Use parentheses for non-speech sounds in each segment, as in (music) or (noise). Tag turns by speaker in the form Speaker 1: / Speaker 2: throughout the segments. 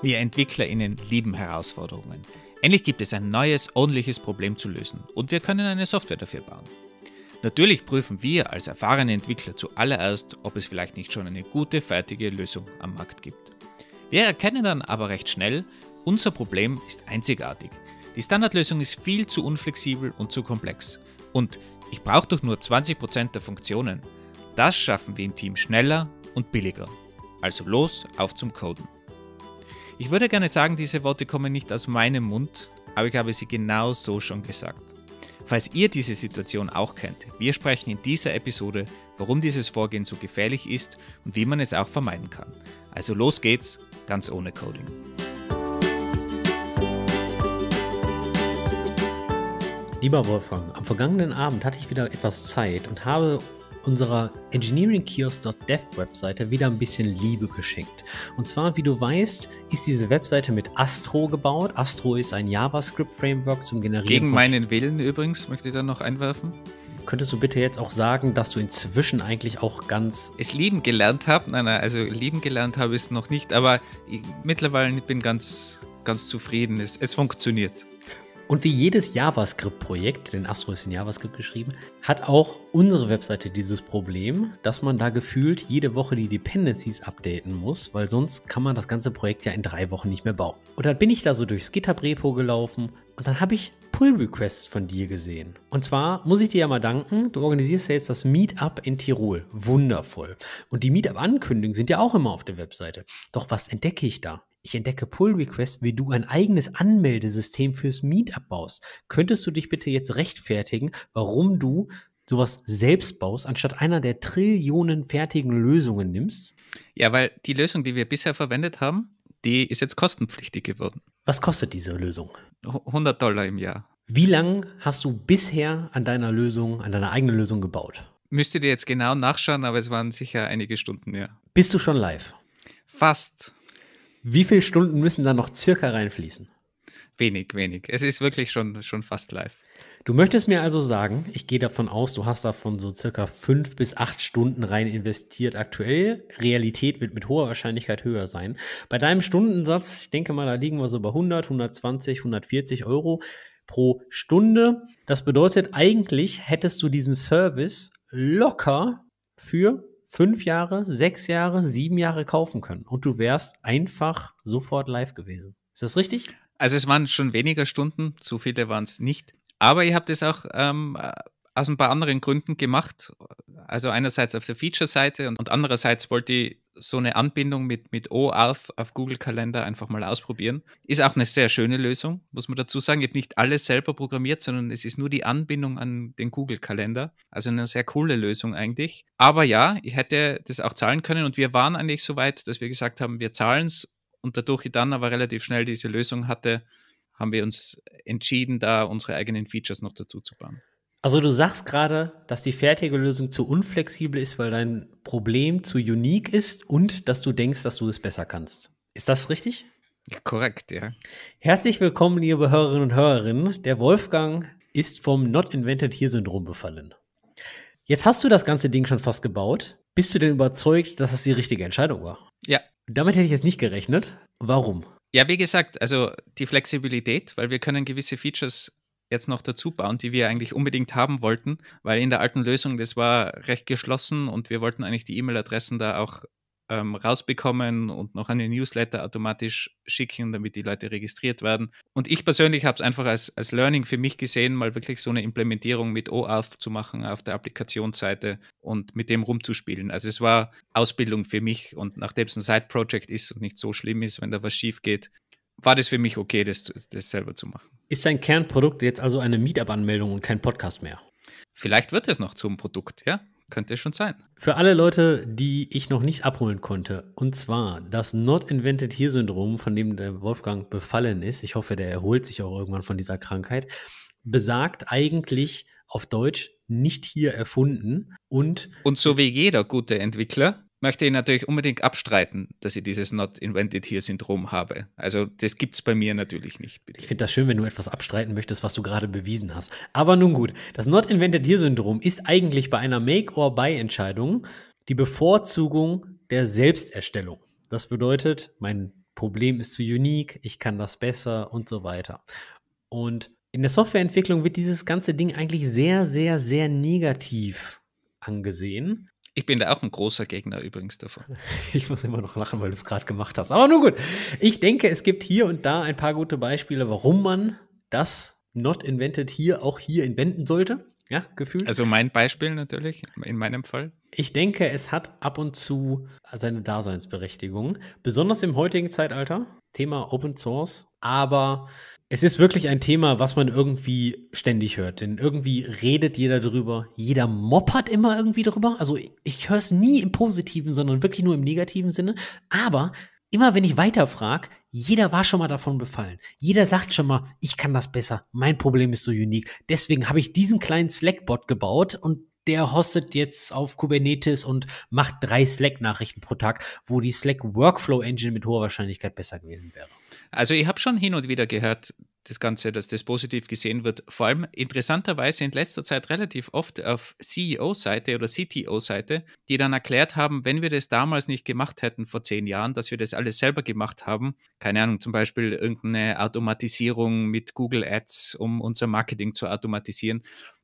Speaker 1: Wir EntwicklerInnen lieben Herausforderungen. Endlich gibt es ein neues, ordentliches Problem zu lösen und wir können eine Software dafür bauen. Natürlich prüfen wir als erfahrene Entwickler zuallererst, ob es vielleicht nicht schon eine gute, fertige Lösung am Markt gibt. Wir erkennen dann aber recht schnell, unser Problem ist einzigartig. Die Standardlösung ist viel zu unflexibel und zu komplex. Und ich brauche doch nur 20% der Funktionen. Das schaffen wir im Team schneller und billiger. Also los, auf zum Coden. Ich würde gerne sagen, diese Worte kommen nicht aus meinem Mund, aber ich habe sie genau so schon gesagt. Falls ihr diese Situation auch kennt, wir sprechen in dieser Episode, warum dieses Vorgehen so gefährlich ist und wie man es auch vermeiden kann. Also los geht's, ganz ohne Coding.
Speaker 2: Lieber Wolfgang, am vergangenen Abend hatte ich wieder etwas Zeit und habe unserer engineeringkiosk.dev Webseite wieder ein bisschen Liebe geschenkt. Und zwar, wie du weißt, ist diese Webseite mit Astro gebaut. Astro ist ein JavaScript-Framework zum Generieren. Gegen meinen
Speaker 1: Willen übrigens, möchte ich da noch einwerfen. Könntest du bitte jetzt auch sagen, dass du inzwischen eigentlich auch ganz. Es lieben gelernt habe? Nein, nein, also lieben gelernt habe ich es noch nicht, aber mittlerweile bin ich ganz, ganz zufrieden. Es, es funktioniert. Und wie jedes JavaScript-Projekt, denn Astro ist
Speaker 2: in JavaScript geschrieben, hat auch unsere Webseite dieses Problem, dass man da gefühlt jede Woche die Dependencies updaten muss, weil sonst kann man das ganze Projekt ja in drei Wochen nicht mehr bauen. Und dann bin ich da so durchs GitHub-Repo gelaufen und dann habe ich Pull-Requests von dir gesehen. Und zwar muss ich dir ja mal danken, du organisierst ja jetzt das Meetup in Tirol. Wundervoll. Und die Meetup-Ankündigungen sind ja auch immer auf der Webseite. Doch was entdecke ich da? Ich entdecke Pull Requests, wie du ein eigenes Anmeldesystem fürs Meetup baust. Könntest du dich bitte jetzt rechtfertigen, warum du sowas selbst baust, anstatt einer der Trillionen fertigen Lösungen
Speaker 1: nimmst? Ja, weil die Lösung, die wir bisher verwendet haben, die ist jetzt kostenpflichtig geworden. Was kostet diese Lösung? 100 Dollar im Jahr. Wie lange hast du bisher
Speaker 2: an deiner Lösung, an deiner eigenen Lösung gebaut?
Speaker 1: Müsste dir jetzt genau nachschauen, aber es waren sicher einige Stunden, ja.
Speaker 2: Bist du schon live? Fast. Wie viele Stunden müssen da noch circa reinfließen? Wenig, wenig. Es ist wirklich schon, schon fast live. Du möchtest mir also sagen, ich gehe davon aus, du hast davon so circa fünf bis acht Stunden rein investiert aktuell. Realität wird mit hoher Wahrscheinlichkeit höher sein. Bei deinem Stundensatz, ich denke mal, da liegen wir so bei 100, 120, 140 Euro pro Stunde. Das bedeutet, eigentlich hättest du diesen Service locker für fünf Jahre,
Speaker 1: sechs Jahre, sieben Jahre kaufen können und du wärst einfach sofort live gewesen. Ist das richtig? Also es waren schon weniger Stunden, so viele waren es nicht. Aber ihr habt es auch ähm, aus ein paar anderen Gründen gemacht. Also einerseits auf der Feature-Seite und, und andererseits wollte ich so eine Anbindung mit, mit OAuth auf Google Kalender einfach mal ausprobieren. Ist auch eine sehr schöne Lösung, muss man dazu sagen. Ich habe nicht alles selber programmiert, sondern es ist nur die Anbindung an den Google Kalender. Also eine sehr coole Lösung eigentlich. Aber ja, ich hätte das auch zahlen können und wir waren eigentlich so weit, dass wir gesagt haben, wir zahlen es. Und dadurch ich dann aber relativ schnell diese Lösung hatte, haben wir uns entschieden, da unsere eigenen Features noch dazu zu bauen.
Speaker 2: Also du sagst gerade, dass die fertige Lösung zu unflexibel ist, weil dein Problem zu unique ist und dass du denkst, dass du es besser kannst. Ist das richtig? korrekt, ja. Herzlich willkommen, liebe Hörerinnen und Hörerinnen. Der Wolfgang ist vom Not Invented Here Syndrom befallen. Jetzt hast du das ganze Ding schon fast gebaut. Bist du denn überzeugt, dass das die richtige Entscheidung war? Ja. Damit hätte ich jetzt nicht gerechnet. Warum?
Speaker 1: Ja, wie gesagt, also die Flexibilität, weil wir können gewisse Features jetzt noch dazu bauen, die wir eigentlich unbedingt haben wollten, weil in der alten Lösung, das war recht geschlossen und wir wollten eigentlich die E-Mail-Adressen da auch ähm, rausbekommen und noch eine Newsletter automatisch schicken, damit die Leute registriert werden. Und ich persönlich habe es einfach als, als Learning für mich gesehen, mal wirklich so eine Implementierung mit OAuth zu machen auf der Applikationsseite und mit dem rumzuspielen. Also es war Ausbildung für mich und nachdem es ein Side-Project ist und nicht so schlimm ist, wenn da was schief geht, war das für mich okay, das, das selber zu machen.
Speaker 2: Ist sein Kernprodukt jetzt also eine Meetup-Anmeldung und kein Podcast mehr? Vielleicht wird es noch zum Produkt, ja? Könnte schon sein. Für alle Leute, die ich noch nicht abholen konnte, und zwar das Not Invented Here Syndrom, von dem der Wolfgang befallen ist, ich hoffe, der erholt sich auch irgendwann von dieser Krankheit, besagt eigentlich auf Deutsch nicht hier erfunden und.
Speaker 1: Und so wie jeder gute Entwickler möchte ich natürlich unbedingt abstreiten, dass ich dieses Not Invented Here-Syndrom habe. Also das gibt es bei mir natürlich nicht.
Speaker 2: Bitte. Ich finde das schön, wenn du etwas abstreiten möchtest, was du gerade bewiesen hast. Aber nun gut, das Not Invented Here-Syndrom ist eigentlich bei einer Make-or-Buy-Entscheidung die Bevorzugung der Selbsterstellung. Das bedeutet, mein Problem ist zu unique, ich kann das besser und so weiter. Und in der Softwareentwicklung wird dieses ganze Ding eigentlich sehr, sehr, sehr negativ angesehen. Ich bin da auch ein großer Gegner übrigens davon. (laughs) Ich muss immer noch lachen, weil du es gerade gemacht hast. Aber nun gut, ich denke, es gibt hier und da ein paar gute Beispiele, warum man das Not Invented hier auch hier inventen sollte. Ja, gefühlt. Also mein Beispiel natürlich, in meinem Fall. Ich denke, es hat ab und zu seine Daseinsberechtigung, besonders im heutigen Zeitalter. Thema Open Source. Aber es ist wirklich ein Thema, was man irgendwie ständig hört. Denn irgendwie redet jeder drüber. Jeder moppert immer irgendwie drüber. Also ich höre es nie im positiven, sondern wirklich nur im negativen Sinne. Aber immer wenn ich weiterfrage, jeder war schon mal davon befallen. Jeder sagt schon mal, ich kann das besser. Mein Problem ist so unique. Deswegen habe ich diesen kleinen Slack-Bot gebaut und der hostet jetzt auf Kubernetes und macht drei Slack-Nachrichten pro Tag, wo die Slack Workflow Engine mit hoher Wahrscheinlichkeit besser gewesen wäre.
Speaker 1: Also ich habe schon hin und wieder gehört, das Ganze, dass das positiv gesehen wird. Vor allem interessanterweise in letzter Zeit relativ oft auf CEO-Seite oder CTO-Seite, die dann erklärt haben, wenn wir das damals nicht gemacht hätten vor zehn Jahren, dass wir das alles selber gemacht haben. Keine Ahnung, zum Beispiel irgendeine Automatisierung mit Google Ads, um unser Marketing zu automatisieren,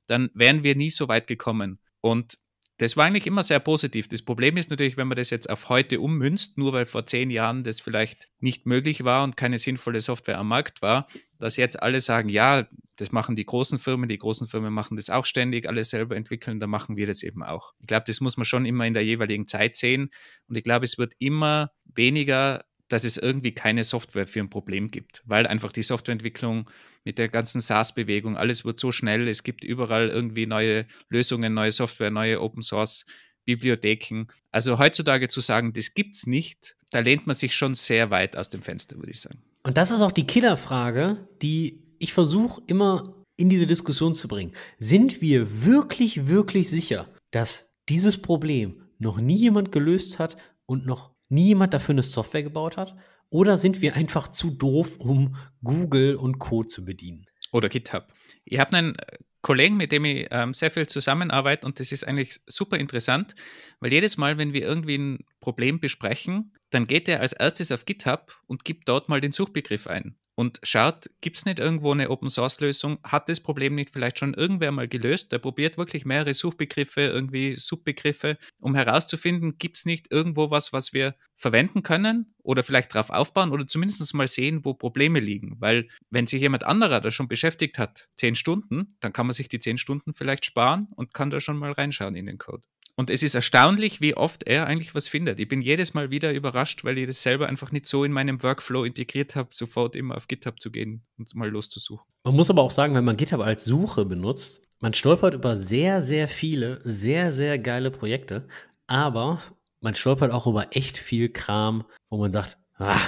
Speaker 1: dann wären wir nie so weit gekommen. Und das war eigentlich immer sehr positiv. Das Problem ist natürlich, wenn man das jetzt auf heute ummünzt, nur weil vor zehn Jahren das vielleicht nicht möglich war und keine sinnvolle Software am Markt war, dass jetzt alle sagen, ja, das machen die großen Firmen, die großen Firmen machen das auch ständig, alle selber entwickeln, dann machen wir das eben auch. Ich glaube, das muss man schon immer in der jeweiligen Zeit sehen und ich glaube, es wird immer weniger dass es irgendwie keine Software für ein Problem gibt, weil einfach die Softwareentwicklung mit der ganzen SaaS-Bewegung, alles wird so schnell, es gibt überall irgendwie neue Lösungen, neue Software, neue Open Source. Bibliotheken. Also heutzutage zu sagen, das gibt es nicht, da lehnt man sich schon sehr weit aus dem Fenster, würde ich sagen.
Speaker 2: Und das ist auch die Killerfrage, die ich versuche immer in diese Diskussion zu bringen. Sind wir wirklich, wirklich sicher, dass dieses Problem noch nie jemand gelöst hat und noch nie jemand dafür eine Software gebaut hat? Oder sind wir einfach zu doof, um
Speaker 1: Google und Co. zu bedienen? Oder GitHub. Ich habe einen äh, Kollegen, mit dem ich ähm, sehr viel zusammenarbeite und das ist eigentlich super interessant, weil jedes Mal, wenn wir irgendwie ein Problem besprechen, dann geht er als erstes auf GitHub und gibt dort mal den Suchbegriff ein und schaut, gibt es nicht irgendwo eine Open-Source-Lösung? Hat das Problem nicht vielleicht schon irgendwer mal gelöst? Der probiert wirklich mehrere Suchbegriffe, irgendwie Subbegriffe, um herauszufinden, gibt es nicht irgendwo was, was wir verwenden können oder vielleicht darauf aufbauen oder zumindest mal sehen, wo Probleme liegen. Weil wenn sich jemand anderer da schon beschäftigt hat, zehn Stunden, dann kann man sich die zehn Stunden vielleicht sparen und kann da schon mal reinschauen in den Code. Und es ist erstaunlich, wie oft er eigentlich was findet. Ich bin jedes Mal wieder überrascht, weil ich das selber einfach nicht so in meinem Workflow integriert habe, sofort immer auf GitHub zu gehen und mal loszusuchen.
Speaker 2: Man muss aber auch sagen, wenn man GitHub als Suche benutzt, man stolpert über sehr, sehr viele, sehr, sehr geile Projekte, aber man stolpert auch über echt viel Kram, wo man sagt, ah,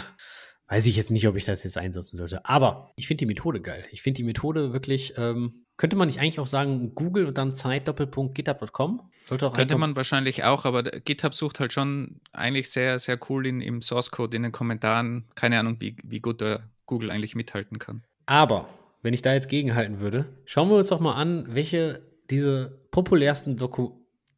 Speaker 2: weiß ich jetzt nicht, ob ich das jetzt einsetzen sollte. Aber ich finde die Methode geil. Ich finde die Methode wirklich ähm, könnte man nicht eigentlich auch sagen, Google und dann zeit-github.com? doppelpunkt Sollte auch Könnte man
Speaker 1: wahrscheinlich auch, aber GitHub sucht halt schon eigentlich sehr, sehr cool in, im Source Code, in den Kommentaren. Keine Ahnung, wie, wie gut der Google eigentlich mithalten kann. Aber, wenn ich da jetzt gegenhalten würde, schauen wir uns doch mal an, welche
Speaker 2: diese populärsten Doku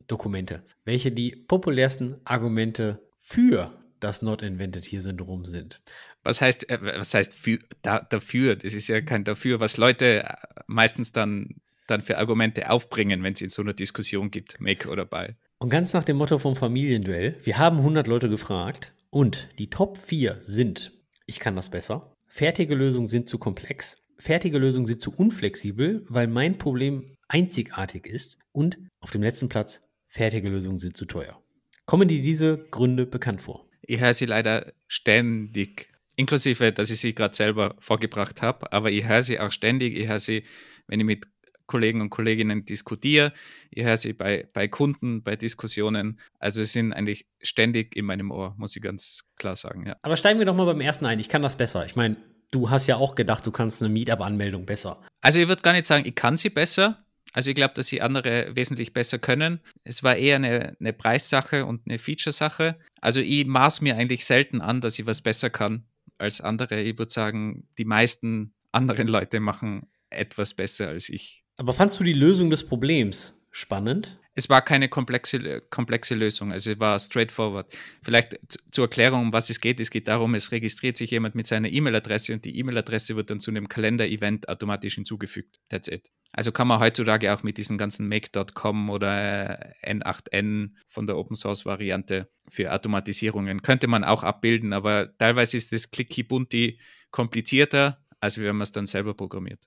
Speaker 2: Dokumente, welche die populärsten Argumente
Speaker 1: für das Not Invented Here Syndrom sind. Was heißt, äh, was heißt für, da, dafür? Das ist ja mhm. kein dafür, was Leute äh, meistens dann, dann für Argumente aufbringen, wenn es in so einer Diskussion gibt, Make oder Buy.
Speaker 2: Und ganz nach dem Motto vom Familienduell, wir haben 100 Leute gefragt und die Top 4 sind, ich kann das besser, fertige Lösungen sind zu komplex, fertige Lösungen sind zu unflexibel, weil mein Problem einzigartig
Speaker 1: ist und auf dem letzten Platz, fertige Lösungen
Speaker 2: sind zu teuer. Kommen dir diese
Speaker 1: Gründe bekannt vor? Ich höre sie leider ständig, inklusive, dass ich sie gerade selber vorgebracht habe, aber ich höre sie auch ständig. Ich höre sie, wenn ich mit Kollegen und Kolleginnen diskutiere, ich höre sie bei, bei Kunden, bei Diskussionen. Also sie sind eigentlich ständig in meinem Ohr, muss ich ganz klar sagen. Ja. Aber steigen wir doch mal beim ersten ein. Ich kann das besser. Ich meine, du
Speaker 2: hast ja auch gedacht, du kannst eine Meetup-Anmeldung besser.
Speaker 1: Also ich würde gar nicht sagen, ich kann sie besser. Also ich glaube, dass sie andere wesentlich besser können. Es war eher eine, eine Preissache und eine Feature-Sache. Also ich maß mir eigentlich selten an, dass ich was besser kann als andere. Ich würde sagen, die meisten anderen Leute machen etwas besser als ich. Aber fandst du die Lösung des Problems spannend? es war keine komplexe, komplexe Lösung, also es war straightforward. Vielleicht zur Erklärung, um was es geht. Es geht darum, es registriert sich jemand mit seiner E-Mail-Adresse und die E-Mail-Adresse wird dann zu einem Kalender-Event automatisch hinzugefügt. That's it. Also kann man heutzutage auch mit diesen ganzen Make.com oder N8N äh, von der Open Source Variante für Automatisierungen könnte man auch abbilden, aber teilweise ist das Clicky-Bunti komplizierter, als wenn man es dann selber programmiert.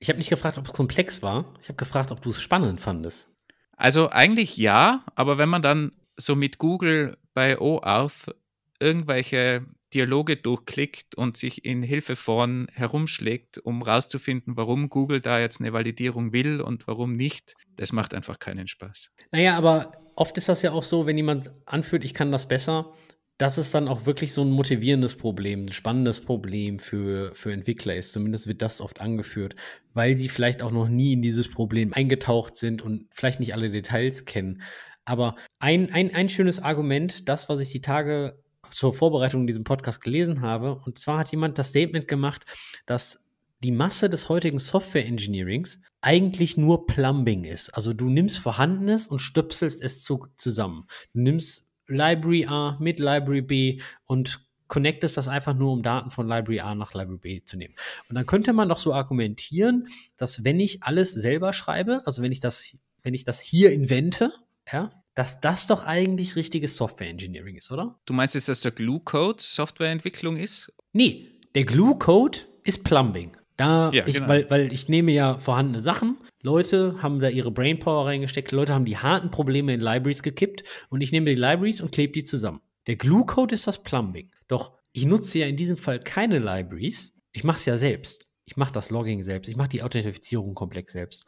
Speaker 1: Ich habe nicht gefragt, ob es komplex war. Ich habe gefragt, ob du es spannend fandest. Also eigentlich ja, aber wenn man dann so mit Google bei OAuth irgendwelche Dialoge durchklickt und sich in Hilfeforen herumschlägt, um rauszufinden, warum Google da jetzt eine Validierung will und warum nicht, das macht einfach keinen Spaß.
Speaker 2: Naja, aber oft ist das ja auch so, wenn jemand anfühlt, ich kann das besser, das ist dann auch wirklich so ein motivierendes Problem, ein spannendes Problem für, für Entwickler ist. Zumindest wird das oft angeführt, weil sie vielleicht auch noch nie in dieses Problem eingetaucht sind und vielleicht nicht alle Details kennen. Aber ein, ein, ein schönes Argument, das, was ich die Tage zur Vorbereitung in diesem Podcast gelesen habe, und zwar hat jemand das Statement gemacht, dass die Masse des heutigen Software Engineerings eigentlich nur Plumbing ist. Also du nimmst Vorhandenes und stöpselst es zu, zusammen. Du nimmst Library A mit Library B und connectest das einfach nur, um Daten von Library A nach Library B zu nehmen. Und dann könnte man doch so argumentieren, dass wenn ich alles selber schreibe, also wenn ich das, wenn ich das hier invente, ja, dass das doch eigentlich richtiges Software Engineering ist, oder? Du meinst jetzt, dass der Glue
Speaker 1: Code Softwareentwicklung ist?
Speaker 2: Nee, der Glue Code ist Plumbing. Da, ja, ich, genau. weil, weil ich nehme ja vorhandene Sachen, Leute haben da ihre Brainpower reingesteckt, Leute haben die harten Probleme in Libraries gekippt und ich nehme die Libraries und klebe die zusammen. Der Glue-Code ist das Plumbing. Doch ich nutze ja in diesem Fall keine Libraries, ich mache es ja selbst. Ich mache das Logging selbst, ich mache die Authentifizierung komplex selbst.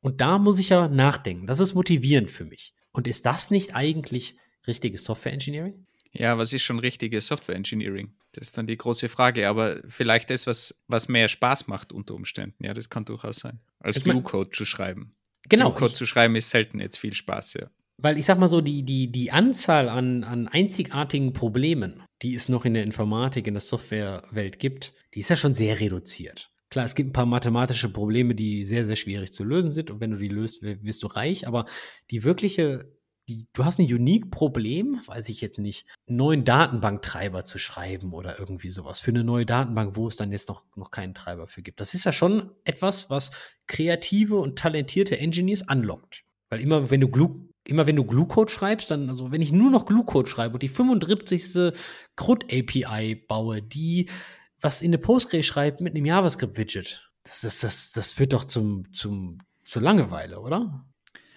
Speaker 2: Und da muss ich ja nachdenken. Das ist motivierend für mich. Und ist
Speaker 1: das nicht eigentlich richtiges Software Engineering? Ja, was ist schon richtiges Software Engineering? Das ist dann die große Frage, aber vielleicht das, was, was mehr Spaß macht unter Umständen. Ja, das kann durchaus sein. Als ich mein, Glue-Code zu schreiben. Genau. Glue-Code zu schreiben ist selten jetzt viel Spaß, ja.
Speaker 2: Weil ich sag mal so, die, die, die Anzahl an, an einzigartigen Problemen, die es noch in der Informatik, in der Softwarewelt gibt, die ist ja schon sehr reduziert. Klar, es gibt ein paar mathematische Probleme, die sehr, sehr schwierig zu lösen sind. Und wenn du die löst, wirst du reich. Aber die wirkliche du hast ein Unique-Problem, weiß ich jetzt nicht, einen neuen Datenbanktreiber zu schreiben oder irgendwie sowas für eine neue Datenbank, wo es dann jetzt noch, noch keinen Treiber für gibt. Das ist ja schon etwas, was kreative und talentierte Engineers anlockt. Weil immer, wenn du Glue, immer wenn du Glue-Code schreibst, dann, also wenn ich nur noch Glue-Code schreibe und die 75. CRUD-API baue, die was in eine Postgres schreibt mit einem JavaScript-Widget, das, das, das, das führt doch zum, zum, zur Langeweile, oder?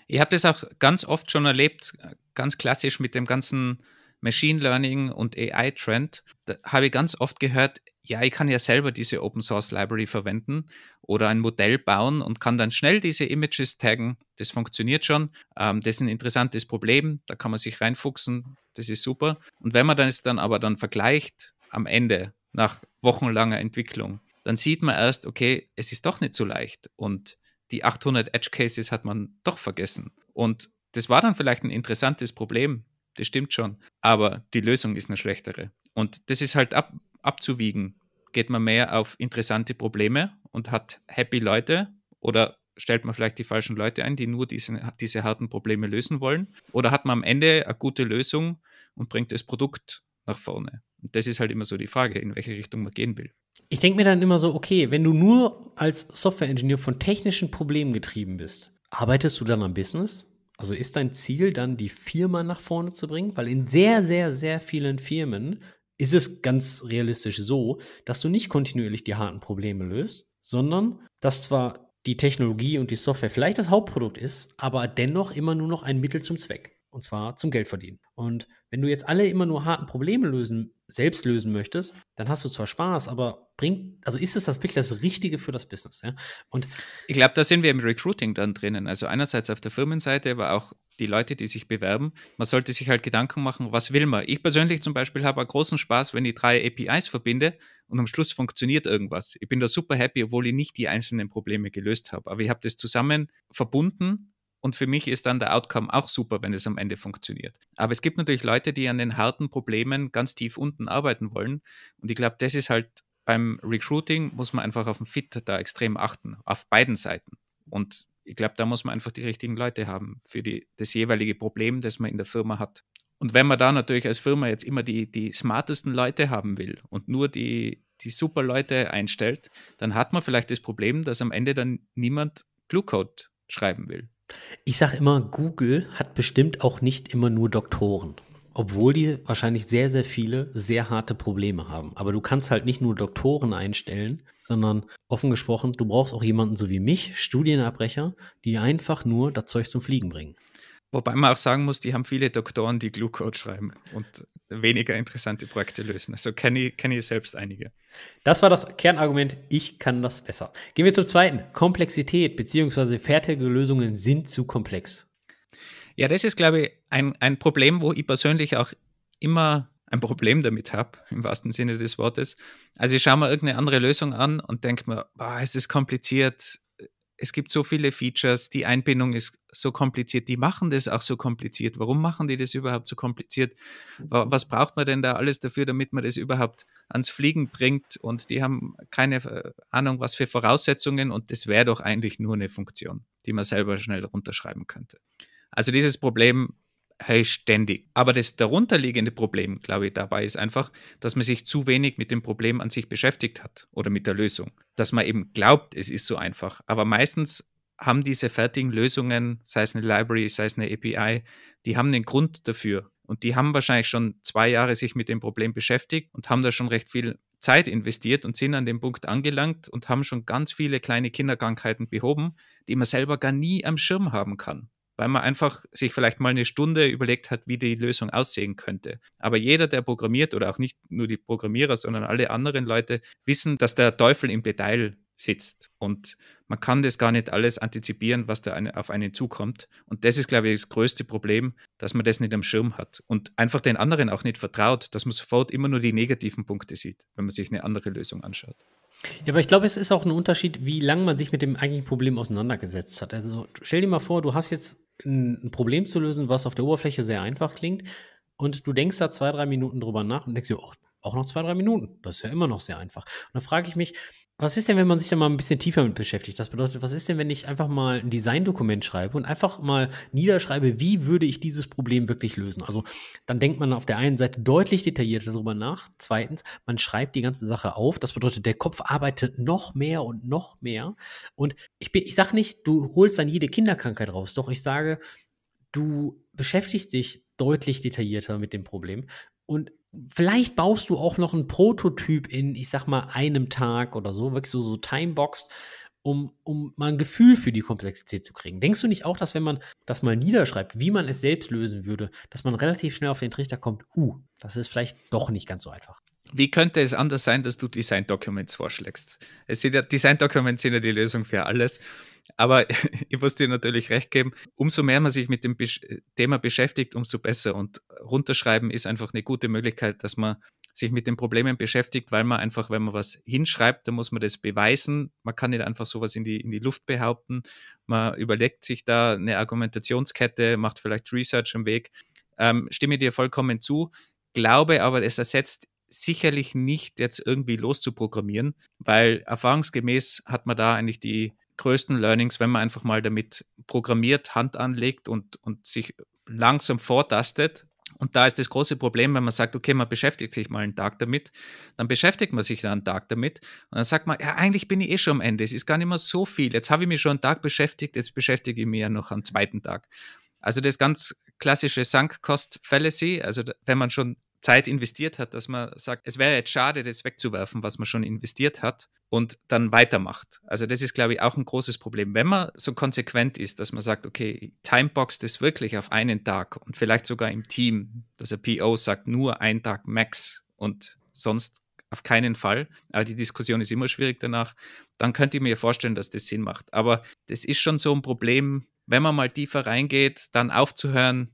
Speaker 1: Ich habe das auch ganz oft schon erlebt, ganz klassisch mit dem ganzen Machine Learning und AI-Trend. Da habe ich ganz oft gehört, ja, ich kann ja selber diese Open Source Library verwenden oder ein Modell bauen und kann dann schnell diese Images taggen. Das funktioniert schon. Ähm, das ist ein interessantes Problem. Da kann man sich reinfuchsen. Das ist super. Und wenn man das dann aber dann vergleicht am Ende nach wochenlanger Entwicklung, dann sieht man erst, okay, es ist doch nicht so leicht. Und die 800 Edge Cases hat man doch vergessen. Und das war dann vielleicht ein interessantes Problem, das stimmt schon, aber die Lösung ist eine schlechtere. Und das ist halt ab, abzuwiegen. Geht man mehr auf interessante Probleme und hat happy Leute oder stellt man vielleicht die falschen Leute ein, die nur diese, diese harten Probleme lösen wollen? Oder hat man am Ende eine gute Lösung und bringt das Produkt nach vorne? Und das ist halt immer so die Frage, in welche Richtung man gehen will
Speaker 2: ich denke mir dann immer so, okay, wenn du nur als Software-Ingenieur von technischen Problemen getrieben bist, arbeitest du dann am Business? Also ist dein Ziel dann, die Firma nach vorne zu bringen? Weil in sehr, sehr, sehr vielen Firmen ist es ganz realistisch so, dass du nicht kontinuierlich die harten Probleme löst, sondern dass zwar die Technologie und die Software vielleicht das Hauptprodukt ist, aber dennoch immer nur noch ein Mittel zum Zweck. Und zwar zum Geldverdienen. Und wenn du jetzt alle immer nur harten Probleme lösen, selbst lösen möchtest, dann hast du zwar Spaß, aber bringt, also ist es das wirklich das Richtige für das Business? Ja? Und
Speaker 1: ich glaube, da sind wir im Recruiting dann drinnen. Also einerseits auf der Firmenseite, aber auch die Leute, die sich bewerben. Man sollte sich halt Gedanken machen, was will man. Ich persönlich zum Beispiel habe auch großen Spaß, wenn ich drei APIs verbinde und am Schluss funktioniert irgendwas. Ich bin da super happy, obwohl ich nicht die einzelnen Probleme gelöst habe. Aber ich habe das zusammen verbunden und für mich ist dann der Outcome auch super, wenn es am Ende funktioniert. Aber es gibt natürlich Leute, die an den harten Problemen ganz tief unten arbeiten wollen. Und ich glaube, das ist halt beim Recruiting, muss man einfach auf den Fit da extrem achten, auf beiden Seiten. Und ich glaube, da muss man einfach die richtigen Leute haben für die, das jeweilige Problem, das man in der Firma hat. Und wenn man da natürlich als Firma jetzt immer die, die smartesten Leute haben will und nur die, die super Leute einstellt, dann hat man vielleicht das Problem, dass am Ende dann niemand Glue schreiben will
Speaker 2: ich sage immer, Google hat bestimmt auch nicht immer nur Doktoren. Obwohl die wahrscheinlich sehr, sehr viele sehr harte Probleme haben. Aber du kannst halt nicht nur Doktoren einstellen, sondern offen gesprochen, du brauchst auch jemanden so wie mich, Studienabbrecher, die einfach nur das
Speaker 1: Zeug zum Fliegen bringen. Wobei man auch sagen muss, die haben viele Doktoren, die Glue-Code schreiben und weniger interessante Projekte lösen. Also kenne ich, kenn ich selbst einige. Das war das Kernargument,
Speaker 2: ich kann das besser. Gehen wir zum zweiten. Komplexität bzw. fertige Lösungen sind zu
Speaker 1: komplex. Ja, das ist, glaube ich, ein, ein Problem, wo ich persönlich auch immer ein Problem damit habe, im wahrsten Sinne des Wortes. Also ich schaue mir irgendeine andere Lösung an und denke mir, boah, es ist kompliziert, es gibt so viele Features, die Einbindung ist so kompliziert, die machen das auch so kompliziert. Warum machen die das überhaupt so kompliziert? Mhm. Was braucht man denn da alles dafür, damit man das überhaupt ans Fliegen bringt? Und die haben keine äh, Ahnung, was für Voraussetzungen und das wäre doch eigentlich nur eine Funktion, die man selber schnell runterschreiben könnte. Also dieses Problem heißt ständig. Aber das darunterliegende Problem, glaube ich, dabei ist einfach, dass man sich zu wenig mit dem Problem an sich beschäftigt hat oder mit der Lösung. Dass man eben glaubt, es ist so einfach. Aber meistens haben diese fertigen Lösungen, sei es eine Library, sei es eine API, die haben einen Grund dafür. Und die haben wahrscheinlich schon zwei Jahre sich mit dem Problem beschäftigt und haben da schon recht viel Zeit investiert und sind an dem Punkt angelangt und haben schon ganz viele kleine Kinderkrankheiten behoben, die man selber gar nie am Schirm haben kann weil man einfach sich vielleicht mal eine Stunde überlegt hat, wie die Lösung aussehen könnte. Aber jeder, der programmiert oder auch nicht nur die Programmierer, sondern alle anderen Leute wissen, dass der Teufel im Detail sitzt. Und man kann das gar nicht alles antizipieren, was da auf einen zukommt. Und das ist, glaube ich, das größte Problem, dass man das nicht am Schirm hat und einfach den anderen auch nicht vertraut, dass man sofort immer nur die negativen Punkte sieht, wenn man sich eine andere Lösung anschaut.
Speaker 2: Ja, aber ich glaube, es ist auch ein Unterschied, wie lange man sich mit dem eigentlichen Problem auseinandergesetzt hat. Also stell dir mal vor, du hast jetzt ein Problem zu lösen, was auf der Oberfläche sehr einfach klingt. Und du denkst da zwei, drei Minuten drüber nach und denkst dir, oh, auch noch zwei, drei Minuten. Das ist ja immer noch sehr einfach. Und da frage ich mich, was ist denn, wenn man sich da mal ein bisschen tiefer mit beschäftigt? Das bedeutet, was ist denn, wenn ich einfach mal ein Designdokument schreibe und einfach mal niederschreibe, wie würde ich dieses Problem wirklich lösen? Also dann denkt man auf der einen Seite deutlich detaillierter darüber nach. Zweitens, man schreibt die ganze Sache auf. Das bedeutet, der Kopf arbeitet noch mehr und noch mehr. Und ich, ich sage nicht, du holst dann jede Kinderkrankheit raus. Doch ich sage, du beschäftigst dich deutlich detaillierter mit dem Problem. Und Vielleicht baust du auch noch einen Prototyp in, ich sag mal, einem Tag oder so, wirklich so, so timeboxed, um, um mal ein Gefühl für die Komplexität zu kriegen. Denkst du nicht auch, dass wenn man das mal niederschreibt, wie man es selbst lösen würde, dass man relativ schnell auf den Trichter kommt, uh, das ist vielleicht doch nicht ganz so
Speaker 1: einfach? wie könnte es anders sein, dass du Design Documents vorschlägst? Es sind ja, Design Documents sind ja die Lösung für alles. Aber (laughs) ich muss dir natürlich recht geben, umso mehr man sich mit dem Be Thema beschäftigt, umso besser. Und runterschreiben ist einfach eine gute Möglichkeit, dass man sich mit den Problemen beschäftigt, weil man einfach, wenn man was hinschreibt, dann muss man das beweisen. Man kann nicht einfach sowas in die, in die Luft behaupten. Man überlegt sich da eine Argumentationskette, macht vielleicht Research im Weg. Ähm, stimme dir vollkommen zu, glaube aber, es ersetzt sicherlich nicht jetzt irgendwie loszuprogrammieren, weil erfahrungsgemäß hat man da eigentlich die größten Learnings, wenn man einfach mal damit programmiert, Hand anlegt und, und sich langsam vortastet. Und da ist das große Problem, wenn man sagt, okay, man beschäftigt sich mal einen Tag damit, dann beschäftigt man sich dann einen Tag damit und dann sagt man, ja, eigentlich bin ich eh schon am Ende, es ist gar nicht mehr so viel, jetzt habe ich mich schon einen Tag beschäftigt, jetzt beschäftige ich mich ja noch am zweiten Tag. Also das ganz klassische Sunk Cost Fallacy, also wenn man schon Zeit investiert hat, dass man sagt, es wäre jetzt schade, das wegzuwerfen, was man schon investiert hat und dann weitermacht. Also das ist, glaube ich, auch ein großes Problem. Wenn man so konsequent ist, dass man sagt, okay, Timebox das wirklich auf einen Tag und vielleicht sogar im Team, dass er PO sagt, nur ein Tag max und sonst auf keinen Fall. Aber die Diskussion ist immer schwierig danach. Dann könnte ich mir vorstellen, dass das Sinn macht. Aber das ist schon so ein Problem, wenn man mal tiefer reingeht, dann aufzuhören,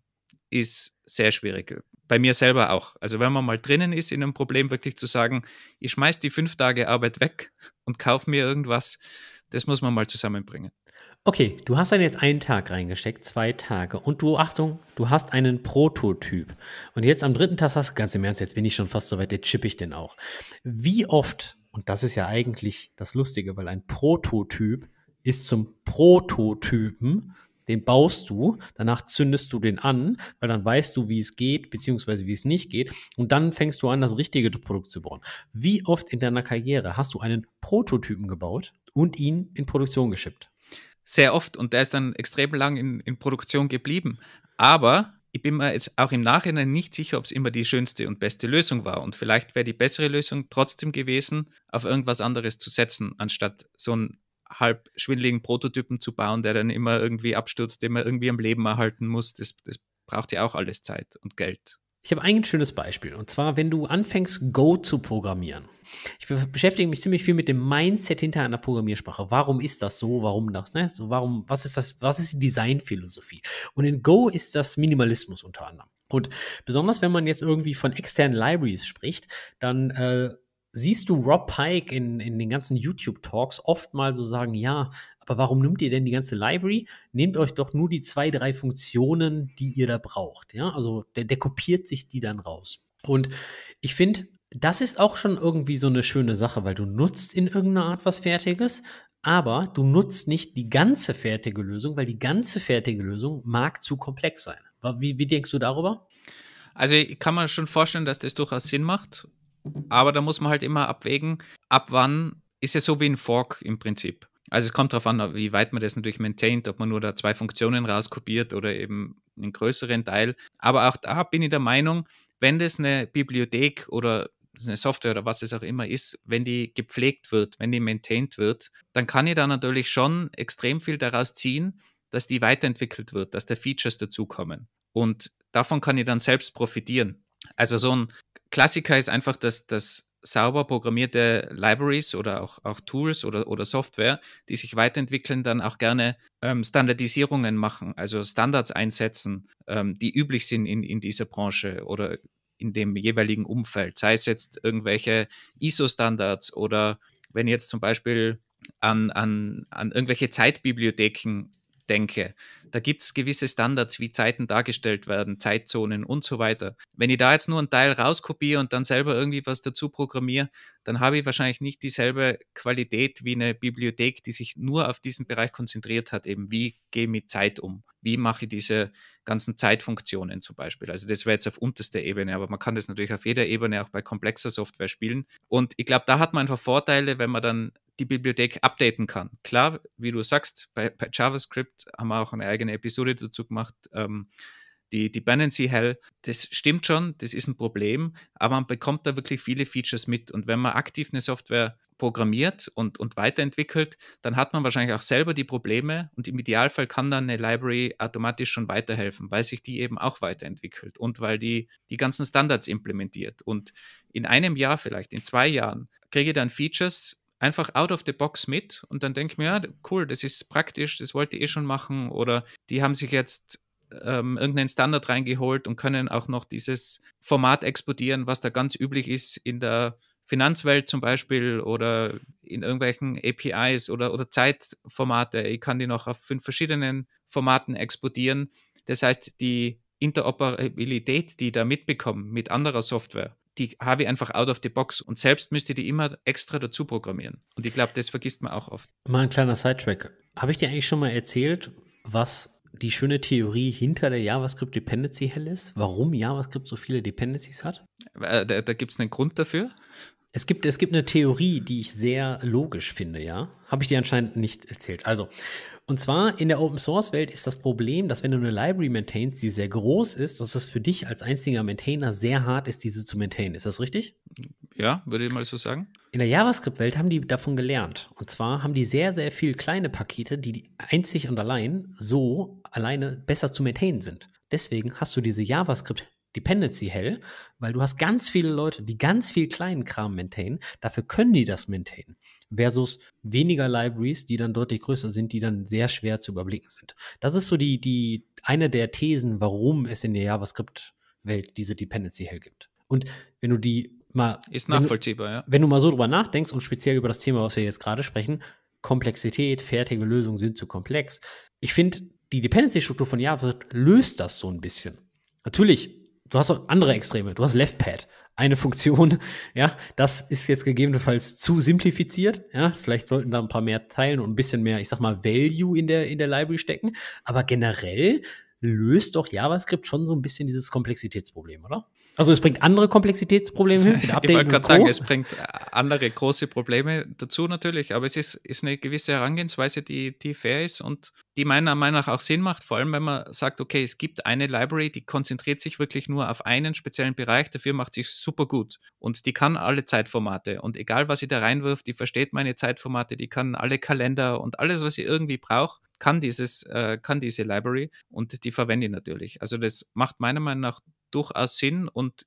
Speaker 1: ist sehr schwierig. Bei mir selber auch. Also wenn man mal drinnen ist in einem Problem, wirklich zu sagen, ich schmeiß die fünf Tage Arbeit weg (laughs) und kaufe mir irgendwas, das muss man mal zusammenbringen. Okay, du hast dann jetzt einen Tag reingesteckt,
Speaker 2: zwei Tage. Und du, Achtung, du hast einen Prototyp. Und jetzt am dritten Tag hast du, ganz im Ernst, jetzt bin ich schon fast so weit, jetzt chippe ich den auch. Wie oft, und das ist ja eigentlich das Lustige, weil ein Prototyp ist zum Prototypen den baust du, danach zündest du den an, weil dann weißt du, wie es geht, beziehungsweise wie es nicht geht, und dann fängst du an, das richtige Produkt zu bauen. Wie oft in deiner Karriere hast du einen Prototypen gebaut und ihn in Produktion geschippt?
Speaker 1: Sehr oft, und der ist dann extrem lang in, in Produktion geblieben. Aber ich bin mir jetzt auch im Nachhinein nicht sicher, ob es immer die schönste und beste Lösung war. Und vielleicht wäre die bessere Lösung trotzdem gewesen, auf irgendwas anderes zu setzen, anstatt so ein halb schwindeligen Prototypen zu bauen, der dann immer irgendwie abstürzt, den man irgendwie am Leben erhalten muss, das, das braucht ja auch alles Zeit und Geld. Ich habe ein schönes Beispiel
Speaker 2: und zwar, wenn du anfängst, Go zu programmieren. Ich beschäftige mich ziemlich viel mit dem Mindset hinter einer Programmiersprache. Warum ist das so? Warum das? Ne? So, warum? Was ist das? Was ist die Designphilosophie? Und in Go ist das Minimalismus unter anderem. Und besonders wenn man jetzt irgendwie von externen Libraries spricht, dann äh, siehst du Rob Pike in, in den ganzen YouTube-Talks oft mal so sagen, ja, aber warum nimmt ihr denn die ganze Library? Nehmt euch doch nur die zwei, drei Funktionen, die ihr da braucht. Ja, also der, der kopiert sich die dann raus. Und ich finde, das ist auch schon irgendwie so eine schöne Sache, weil du nutzt in irgendeiner Art was Fertiges, aber du nutzt nicht die ganze fertige Lösung, weil die ganze fertige
Speaker 1: Lösung mag zu komplex sein. Wie, wie denkst du darüber? Also kann man schon vorstellen, dass das durchaus Sinn macht aber da muss man halt immer abwägen, ab wann ist es so wie ein Fork im Prinzip. Also es kommt darauf an, wie weit man das natürlich maintaint, ob man nur da zwei Funktionen rauskopiert oder eben einen größeren Teil. Aber auch da bin ich der Meinung, wenn das eine Bibliothek oder eine Software oder was es auch immer ist, wenn die gepflegt wird, wenn die maintained wird, dann kann ich da natürlich schon extrem viel daraus ziehen, dass die weiterentwickelt wird, dass da Features dazukommen. Und davon kann ich dann selbst profitieren. Also so ein Klassiker ist einfach, dass, dass sauber programmierte Libraries oder auch, auch Tools oder, oder Software, die sich weiterentwickeln, dann auch gerne ähm, Standardisierungen machen, also Standards einsetzen, ähm, die üblich sind in, in dieser Branche oder in dem jeweiligen Umfeld. Sei es jetzt irgendwelche ISO-Standards oder wenn jetzt zum Beispiel an, an, an irgendwelche Zeitbibliotheken denke. Da gibt es gewisse Standards, wie Zeiten dargestellt werden, Zeitzonen und so weiter. Wenn ich da jetzt nur einen Teil rauskopiere und dann selber irgendwie was dazu programmiere, dann habe ich wahrscheinlich nicht dieselbe Qualität wie eine Bibliothek, die sich nur auf diesen Bereich konzentriert hat, eben wie gehe ich mit Zeit um, wie mache ich diese ganzen Zeitfunktionen zum Beispiel. Also das wäre jetzt auf unterster Ebene, aber man kann das natürlich auf jeder Ebene auch bei komplexer Software spielen. Und ich glaube, da hat man einfach Vorteile, wenn man dann die Bibliothek updaten kann. Klar, wie du sagst, bei, bei JavaScript haben wir auch eine eigene Episode dazu gemacht, ähm, die Dependency Hell, das stimmt schon, das ist ein Problem, aber man bekommt da wirklich viele Features mit. Und wenn man aktiv eine Software programmiert und, und weiterentwickelt, dann hat man wahrscheinlich auch selber die Probleme und im Idealfall kann dann eine Library automatisch schon weiterhelfen, weil sich die eben auch weiterentwickelt und weil die die ganzen Standards implementiert. Und in einem Jahr vielleicht, in zwei Jahren, kriege ich dann Features, einfach out of the box mit und dann denke ich mir, ja, cool, das ist praktisch, das wollte ich eh schon machen oder die haben sich jetzt ähm, irgendeinen Standard reingeholt und können auch noch dieses Format exportieren, was da ganz üblich ist in der Finanzwelt zum Beispiel oder in irgendwelchen APIs oder, oder Zeitformate. Ich kann die noch auf fünf verschiedenen Formaten exportieren. Das heißt, die Interoperabilität, die ich da mitbekomme mit anderer Software, die habe ich einfach out of the box und selbst müsste die immer extra dazu programmieren. Und ich glaube, das vergisst man auch oft.
Speaker 2: Mal ein kleiner Sidetrack. Habe ich dir eigentlich schon mal erzählt, was die schöne Theorie hinter der JavaScript Dependency Hell ist? Warum JavaScript so viele Dependencies hat? Äh, da, da gibt es einen Grund dafür. Es gibt, es gibt eine Theorie, die ich sehr logisch finde, ja. Habe ich dir anscheinend nicht erzählt. Also, und zwar in der Open Source Welt ist das Problem, dass wenn du eine Library maintainst, die sehr groß ist, dass es für dich als einziger Maintainer sehr hart ist, diese zu maintainen. Ist das richtig?
Speaker 1: Ja, würde ich mal so sagen.
Speaker 2: In der JavaScript-Welt haben die davon gelernt. Und zwar haben die sehr, sehr viele kleine Pakete, die, die einzig und allein so alleine besser zu maintainen sind. Deswegen hast du diese JavaScript Dependency hell, weil du hast ganz viele Leute, die ganz viel kleinen Kram maintainen, dafür können die das maintainen, versus weniger Libraries, die dann deutlich größer sind, die dann sehr schwer zu überblicken sind. Das ist so die, die, eine der Thesen, warum es in der JavaScript-Welt diese Dependency hell gibt. Und wenn du die mal. Ist nachvollziehbar, wenn du, ja. Wenn du mal so drüber nachdenkst und speziell über das Thema, was wir jetzt gerade sprechen, Komplexität, fertige Lösungen sind zu komplex. Ich finde, die Dependency-Struktur von JavaScript löst das so ein bisschen. Natürlich du hast auch andere Extreme. Du hast Leftpad, eine Funktion. (laughs) Ja, das ist jetzt gegebenenfalls zu simplifiziert. Ja, vielleicht sollten da ein paar mehr Teilen und ein bisschen mehr, ich sag mal, Value in der, in der Library stecken. Aber generell löst doch JavaScript schon so ein bisschen dieses Komplexitätsproblem, oder? Also es bringt andere Komplexitätsprobleme hin. (laughs) ich wollte gerade sagen, es
Speaker 1: bringt äh, andere große Probleme dazu natürlich, aber es ist, ist eine gewisse Herangehensweise, die, die fair ist und die meiner Meinung nach auch Sinn macht, vor allem wenn man sagt, okay, es gibt eine Library, die konzentriert sich wirklich nur auf einen speziellen Bereich, dafür macht sich super gut und die kann alle Zeitformate und egal was sie da reinwirft, die versteht meine Zeitformate, die kann alle Kalender und alles, was sie irgendwie braucht, kann dieses, äh, kann diese Library und die verwende ich natürlich. Also das macht meiner Meinung nach durchaus Sinn und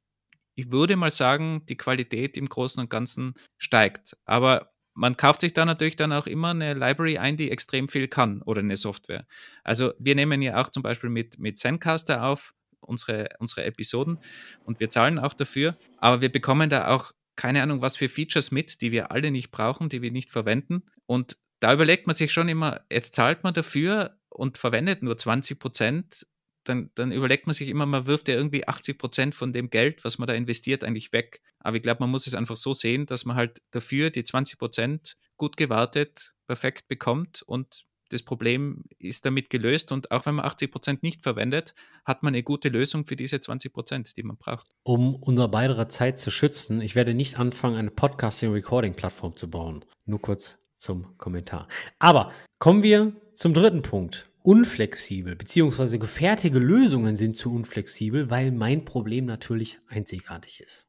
Speaker 1: ich würde mal sagen, die Qualität im Großen und Ganzen steigt. Aber man kauft sich da natürlich dann auch immer eine Library ein, die extrem viel kann oder eine Software. Also wir nehmen ja auch zum Beispiel mit, mit Zencaster auf unsere, unsere Episoden und wir zahlen auch dafür, aber wir bekommen da auch keine Ahnung, was für Features mit, die wir alle nicht brauchen, die wir nicht verwenden. Und da überlegt man sich schon immer, jetzt zahlt man dafür und verwendet nur 20 Prozent dann, dann überlegt man sich immer, man wirft ja irgendwie 80 Prozent von dem Geld, was man da investiert, eigentlich weg. Aber ich glaube, man muss es einfach so sehen, dass man halt dafür die 20 Prozent gut gewartet, perfekt bekommt und das Problem ist damit gelöst und auch wenn man 80 Prozent nicht verwendet, hat man eine gute Lösung für diese 20 Prozent, die man braucht.
Speaker 2: Um unsere beiderer Zeit zu schützen, ich werde nicht anfangen, eine Podcasting-Recording-Plattform zu bauen. Nur kurz zum Kommentar. Aber kommen wir zum dritten Punkt unflexibel, beziehungsweise gefertige Lösungen sind zu unflexibel, weil mein Problem natürlich einzigartig ist.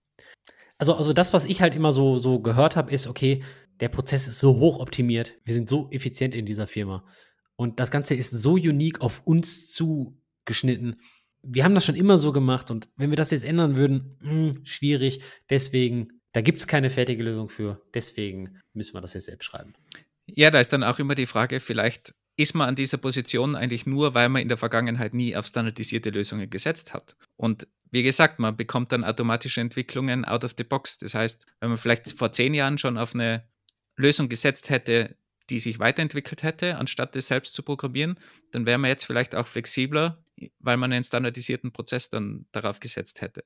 Speaker 2: Also, also das, was ich halt immer so, so gehört habe, ist, okay, der Prozess ist so hoch optimiert, wir sind so effizient in dieser Firma und das Ganze ist so unique auf uns zugeschnitten. Wir haben das schon immer so gemacht und wenn wir das jetzt ändern würden, mh, hm, schwierig. Deswegen, da gibt es keine fertige Lösung für. Deswegen müssen wir das jetzt selbst schreiben.
Speaker 1: Ja, da ist dann auch immer die Frage, vielleicht ist man an dieser Position eigentlich nur, weil man in der Vergangenheit nie auf standardisierte Lösungen gesetzt hat. Und wie gesagt, man bekommt dann automatische Entwicklungen out of the box. Das heißt, wenn man vielleicht vor zehn Jahren schon auf eine Lösung gesetzt hätte, die sich weiterentwickelt hätte, anstatt es selbst zu programmieren, dann wäre man jetzt vielleicht auch flexibler, weil man einen standardisierten Prozess dann darauf gesetzt hätte.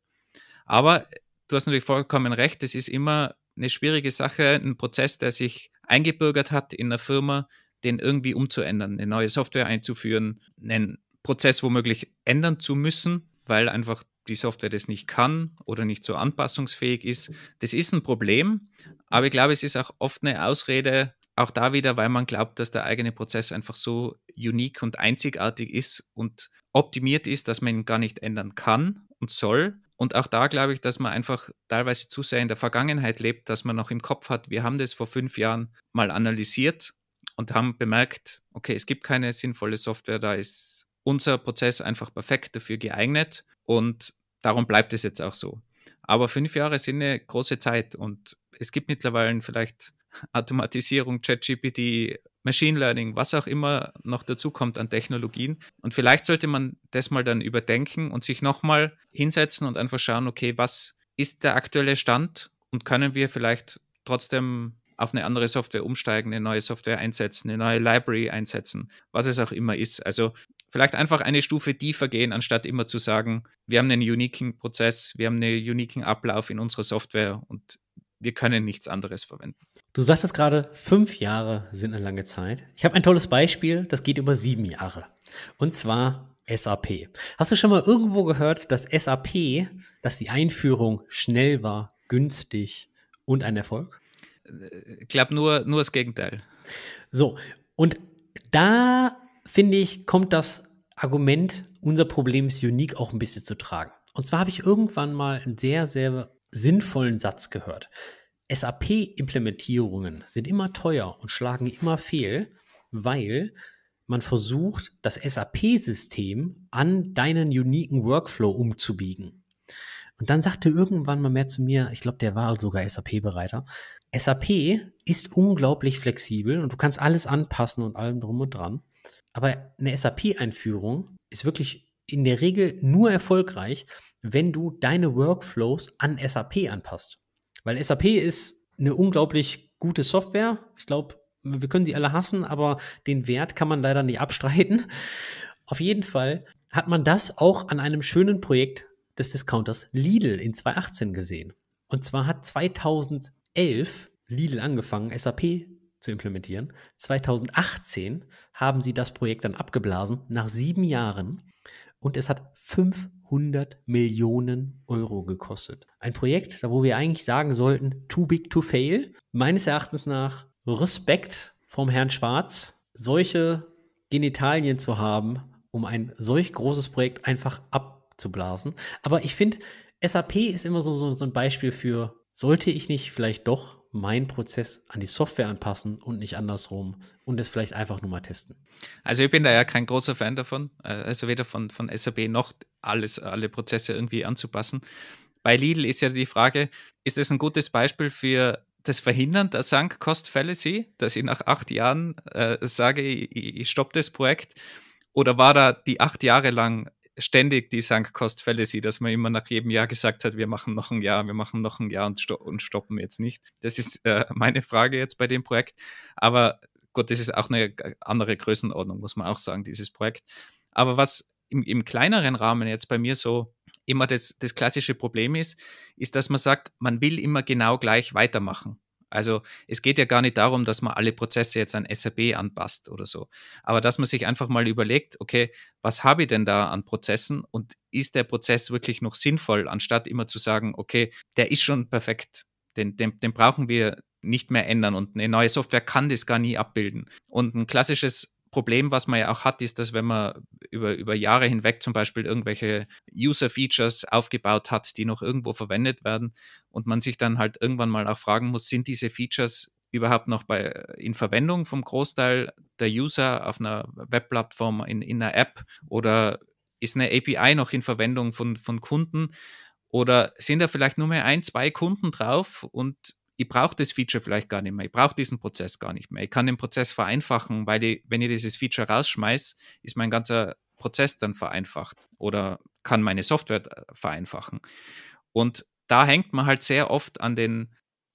Speaker 1: Aber du hast natürlich vollkommen recht, es ist immer eine schwierige Sache, ein Prozess, der sich eingebürgert hat in einer Firma, den irgendwie umzuändern, eine neue Software einzuführen, einen Prozess womöglich ändern zu müssen, weil einfach die Software das nicht kann oder nicht so anpassungsfähig ist. Das ist ein Problem, aber ich glaube, es ist auch oft eine Ausrede, auch da wieder, weil man glaubt, dass der eigene Prozess einfach so unique und einzigartig ist und optimiert ist, dass man ihn gar nicht ändern kann und soll. Und auch da glaube ich, dass man einfach teilweise zu sehr in der Vergangenheit lebt, dass man noch im Kopf hat, wir haben das vor fünf Jahren mal analysiert und haben bemerkt, okay, es gibt keine sinnvolle Software, da ist unser Prozess einfach perfekt dafür geeignet und darum bleibt es jetzt auch so. Aber fünf Jahre sind eine große Zeit und es gibt mittlerweile vielleicht (laughs) Automatisierung, ChatGPT, Machine Learning, was auch immer noch dazukommt an Technologien. Und vielleicht sollte man das mal dann überdenken und sich nochmal hinsetzen und einfach schauen, okay, was ist der aktuelle Stand und können wir vielleicht trotzdem auf eine andere Software umsteigen, eine neue Software einsetzen, eine neue Library einsetzen, was es auch immer ist. Also vielleicht einfach eine Stufe tiefer gehen, anstatt immer zu sagen, wir haben einen uniken Prozess, wir haben einen uniken Ablauf in unserer Software und wir können nichts anderes verwenden.
Speaker 2: Du sagtest gerade, fünf Jahre sind eine lange Zeit. Ich habe ein tolles Beispiel, das geht über sieben Jahre. Und zwar SAP. Hast du schon mal irgendwo gehört, dass SAP, dass die Einführung schnell war, günstig und ein Erfolg?
Speaker 1: Äh, ich glaube, nur, nur das Gegenteil.
Speaker 2: So, und da finde ich, kommt das Argument, unser Problem ist unique, auch ein bisschen zu tragen. Und zwar habe ich irgendwann mal einen sehr, sehr sinnvollen Satz gehört. SAP-Implementierungen sind immer teuer und schlagen immer fehl, weil man versucht, das SAP-System an deinen uniken Workflow umzubiegen. Und dann sagte irgendwann mal mehr zu mir, ich glaube, der war sogar SAP-Bereiter, SAP ist unglaublich flexibel und du kannst alles anpassen und allem drum und dran. Aber eine SAP-Einführung ist wirklich in der Regel nur erfolgreich, wenn du deine Workflows an SAP anpasst. Weil SAP ist eine unglaublich gute Software. Ich glaube, wir können sie alle hassen, aber den Wert kann man leider nicht abstreiten. Auf jeden Fall hat man das auch an einem schönen Projekt des Discounters Lidl in 2018 gesehen. Und zwar hat 2011 Lidl angefangen, SAP zu implementieren. 2018 haben sie das Projekt dann abgeblasen, nach sieben Jahren. Und es hat 500 Millionen Euro gekostet. Ein Projekt, da wo wir eigentlich sagen sollten, too big to fail. Meines Erachtens nach Respekt vom Herrn Schwarz, solche Genitalien zu haben, um ein solch großes Projekt einfach ab abzublasen. Aber ich finde, SAP ist immer so, so, so ein Beispiel für, sollte ich nicht vielleicht doch meinen Prozess an die Software anpassen und nicht
Speaker 1: andersrum und es vielleicht einfach nur mal testen. Also ich bin da ja kein großer Fan davon, äh, also weder von, von SAP noch alles, alle Prozesse irgendwie anzupassen. Bei Lidl ist ja die Frage, ist das ein gutes Beispiel für das Verhindern der Sunk Cost Fallacy, dass ich nach acht Jahren äh, sage, ich, ich stoppe das Projekt? Oder war da die acht Jahre lang ständig die Sankt-Kost-Fälle Fallacy, dass man immer nach jedem Jahr gesagt hat, wir machen noch ein Jahr, wir machen noch ein Jahr und, sto und stoppen jetzt nicht. Das ist äh, (laughs) meine Frage jetzt bei dem Projekt. Aber gut, das ist auch eine andere Größenordnung, muss man auch sagen, dieses Projekt. Aber was im, im kleineren Rahmen jetzt bei mir so immer das, das klassische Problem ist, ist, dass man sagt, man will immer genau gleich weitermachen. Also es geht ja gar nicht darum, dass man alle Prozesse jetzt an SAP anpasst oder so, aber dass man sich einfach mal überlegt, okay, was habe ich denn da an Prozessen und ist der Prozess wirklich noch sinnvoll, anstatt immer zu sagen, okay, der ist schon perfekt, den, den, den brauchen wir nicht mehr ändern und eine neue Software kann das gar nie abbilden. Und ein klassisches Problem, was man ja auch hat, ist, dass wenn man über, über Jahre hinweg zum Beispiel irgendwelche User-Features aufgebaut hat, die noch irgendwo verwendet werden und man sich dann halt irgendwann mal auch fragen muss, sind diese Features überhaupt noch bei, in Verwendung vom Großteil der User auf einer Webplattform, in, in einer App oder ist eine API noch in Verwendung von, von Kunden? Oder sind da vielleicht nur mehr ein, zwei Kunden drauf und ich brauche das Feature vielleicht gar nicht mehr, ich brauche diesen Prozess gar nicht mehr. Ich kann den Prozess vereinfachen, weil ich, wenn ich dieses Feature rausschmeiße, ist mein ganzer Prozess dann vereinfacht oder kann meine Software vereinfachen. Und da hängt man halt sehr oft an den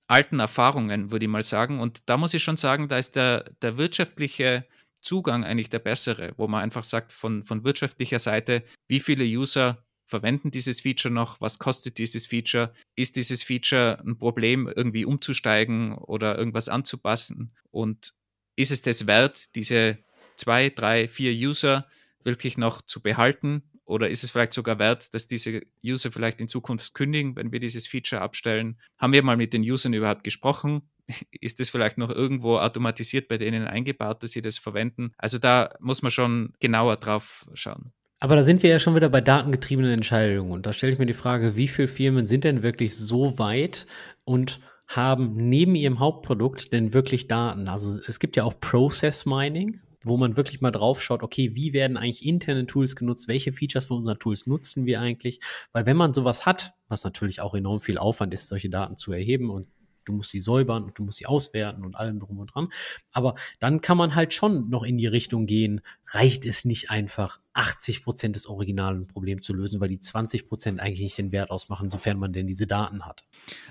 Speaker 1: alten Erfahrungen, würde ich mal sagen. Und da muss ich schon sagen, da ist der, der wirtschaftliche Zugang eigentlich der bessere, wo man einfach sagt, von, von wirtschaftlicher Seite, wie viele User verwenden dieses Feature noch, was kostet dieses Feature, ist dieses Feature ein Problem, irgendwie umzusteigen oder irgendwas anzupassen und ist es das wert, diese zwei, drei, vier User wirklich noch zu behalten oder ist es vielleicht sogar wert, dass diese User vielleicht in Zukunft kündigen, wenn wir dieses Feature abstellen? Haben wir mal mit den Usern überhaupt gesprochen? (laughs) Ist es vielleicht noch irgendwo automatisiert bei denen eingebaut, dass sie das verwenden? Also da muss man schon genauer drauf schauen.
Speaker 2: Aber da sind wir ja schon wieder bei datengetriebenen Entscheidungen. Und da stelle ich mir die Frage, wie viele Firmen sind denn wirklich so weit und haben neben ihrem Hauptprodukt denn wirklich Daten? Also es gibt ja auch Process Mining, wo man wirklich mal drauf schaut, okay, wie werden eigentlich interne Tools genutzt? Welche Features von unseren Tools nutzen wir eigentlich? Weil wenn man sowas hat, was natürlich auch enorm viel Aufwand ist, solche Daten zu erheben und du musst sie säubern und du musst sie auswerten und allem drum und dran. Aber dann kann man halt schon noch in die Richtung gehen, reicht es nicht einfach, 80 Prozent
Speaker 1: des originalen Problems zu lösen, weil die 20 Prozent eigentlich nicht den Wert ausmachen, sofern man denn diese Daten hat.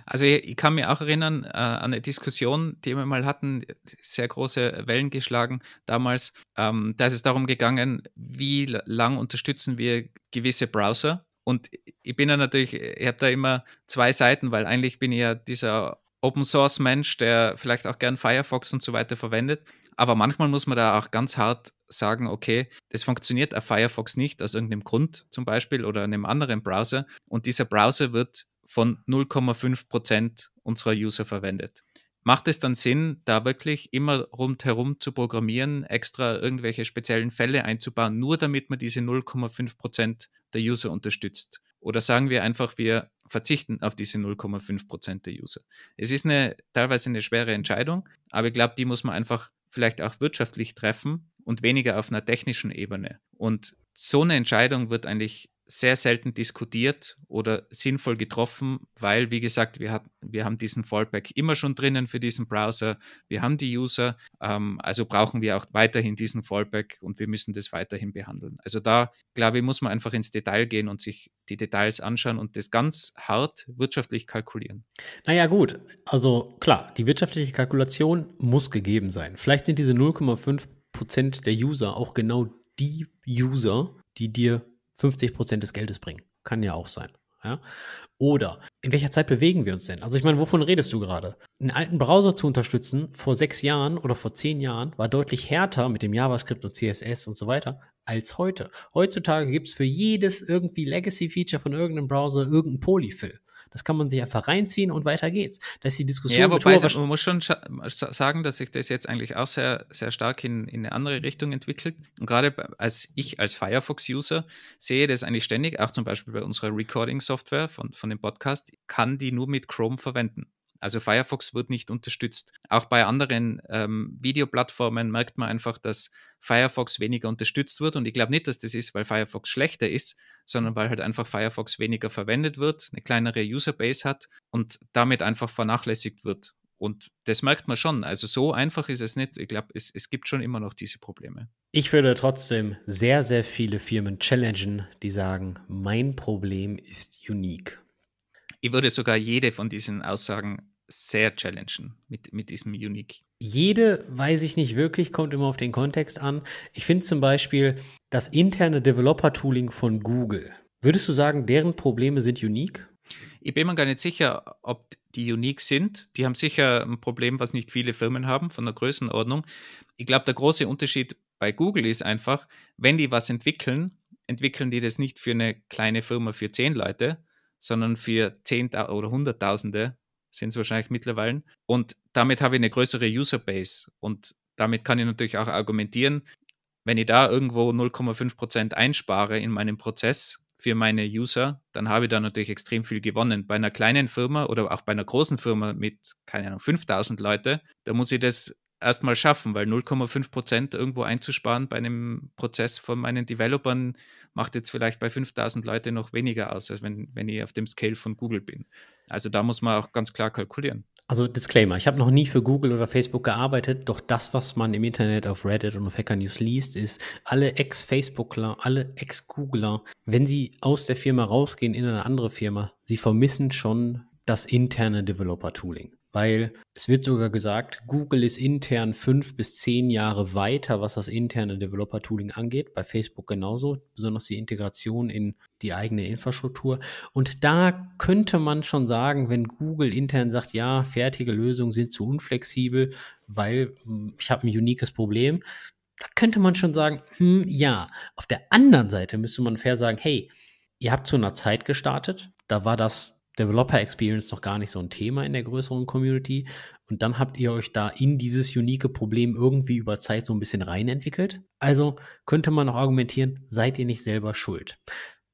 Speaker 1: Also ich kann mir auch erinnern äh, an eine Diskussion, die wir mal hatten, sehr große Wellen geschlagen damals. Ähm, da ist es darum gegangen, wie lang unterstützen wir gewisse Browser. Und ich bin ja natürlich, ich habe da immer zwei Seiten, weil eigentlich bin ich ja dieser Open Source Mensch, der vielleicht auch gern Firefox und so weiter verwendet. Aber manchmal muss man da auch ganz hart sagen, okay, das funktioniert auf Firefox nicht aus irgendeinem Grund zum Beispiel oder einem anderen Browser. Und dieser Browser wird von 0,5 Prozent unserer User verwendet. Macht es dann Sinn, da wirklich immer rundherum zu programmieren, extra irgendwelche speziellen Fälle einzubauen, nur damit man diese 0,5 Prozent der User unterstützt? Oder sagen wir einfach, wir verzichten auf diese 0,5 Prozent der User. Es ist eine, teilweise eine schwere Entscheidung, aber ich glaube, die muss man einfach vielleicht auch wirtschaftlich treffen und weniger auf einer technischen Ebene. Und so eine Entscheidung wird eigentlich sehr selten diskutiert oder sinnvoll getroffen, weil, wie gesagt, wir, hat, wir haben diesen Fallback immer schon drinnen für diesen Browser, wir haben die User, ähm, also brauchen wir auch weiterhin diesen Fallback und wir müssen das weiterhin behandeln. Also da, glaube ich, muss man einfach ins Detail gehen und sich die Details anschauen und das ganz hart wirtschaftlich kalkulieren. Naja gut, also klar, die wirtschaftliche Kalkulation muss gegeben sein. Vielleicht
Speaker 2: sind diese 0,5 Prozent der User auch genau die User, die dir 50 Prozent des Geldes bringen. Kann ja auch sein. Ja? Oder in welcher Zeit bewegen wir uns denn? Also ich meine, wovon redest du gerade? Einen alten Browser zu unterstützen vor sechs Jahren oder vor zehn Jahren war deutlich härter mit dem JavaScript und CSS und so weiter als heute. Heutzutage gibt es für jedes irgendwie Legacy-Feature von irgendeinem Browser irgendein Polyfill. Das kann man sich einfach reinziehen und weiter geht's. Das ist die Diskussion. Ja, wobei Tor,
Speaker 1: man muss schon sagen, dass sich das jetzt eigentlich auch sehr, sehr stark in, in eine andere Richtung entwickelt. Und gerade als ich als Firefox-User sehe das eigentlich ständig, auch zum Beispiel bei unserer Recording-Software von, von dem Podcast, kann die nur mit Chrome verwenden. Also Firefox wird nicht unterstützt. Auch bei anderen ähm, Videoplattformen merkt man einfach, dass Firefox weniger unterstützt wird. Und ich glaube nicht, dass das ist, weil Firefox schlechter ist, sondern weil halt einfach Firefox weniger verwendet wird, eine kleinere Userbase hat und damit einfach vernachlässigt wird. Und das merkt man schon. Also so einfach ist es nicht. Ich glaube, es, es gibt schon immer noch diese Probleme.
Speaker 2: Ich würde trotzdem sehr, sehr viele Firmen challengen, die sagen, mein Problem ist unique.
Speaker 1: Ich würde sogar jede von diesen Aussagen sehr challengen mit, mit diesem Unique.
Speaker 2: Jede, weiß ich nicht wirklich, kommt immer auf den Kontext an. Ich finde zum Beispiel das interne Developer-Tooling von Google. Würdest du sagen, deren Probleme sind unique?
Speaker 1: Ich bin mir gar nicht sicher, ob die unique sind. Die haben sicher ein Problem, was nicht viele Firmen haben, von der Größenordnung. Ich glaube, der große Unterschied bei Google ist einfach, wenn die was entwickeln, entwickeln die das nicht für eine kleine Firma für zehn Leute, sondern für Zehn- oder Hunderttausende sind es wahrscheinlich mittlerweile. Und damit habe ich eine größere Userbase. Und damit kann ich natürlich auch argumentieren, wenn ich da irgendwo 0,5% einspare in meinem Prozess für meine User, dann habe ich da natürlich extrem viel gewonnen. Bei einer kleinen Firma oder auch bei einer großen Firma mit, keine Ahnung, 5000 Leute, da muss ich das erstmal schaffen, weil 0,5% irgendwo einzusparen bei einem Prozess von meinen Developern macht jetzt vielleicht bei 5000 Leute noch weniger aus, als wenn, wenn ich auf dem Scale von Google bin. Also da muss man auch ganz klar kalkulieren.
Speaker 2: Also Disclaimer, ich habe noch nie für Google oder Facebook gearbeitet, doch das, was man im Internet auf Reddit und auf Hacker News liest, ist, alle Ex-Facebookler, alle Ex-Googler, wenn sie aus der Firma rausgehen in eine andere Firma, sie vermissen schon das interne Developer-Tooling weil es wird sogar gesagt, Google ist intern fünf bis zehn Jahre weiter, was das interne Developer-Tooling angeht, bei Facebook genauso, besonders die Integration in die eigene Infrastruktur. Und da könnte man schon sagen, wenn Google intern sagt, ja, fertige Lösungen sind zu unflexibel, weil hm, ich habe ein uniques Problem, da könnte man schon sagen, hm, ja. Auf der anderen Seite müsste man fair sagen, hey, ihr habt zu einer Zeit gestartet, da war das Developer Experience noch gar nicht so ein Thema in der größeren Community. Und dann habt ihr euch da in dieses unique Problem irgendwie über Zeit so ein bisschen reinentwickelt. Also könnte man auch argumentieren, seid ihr nicht selber schuld?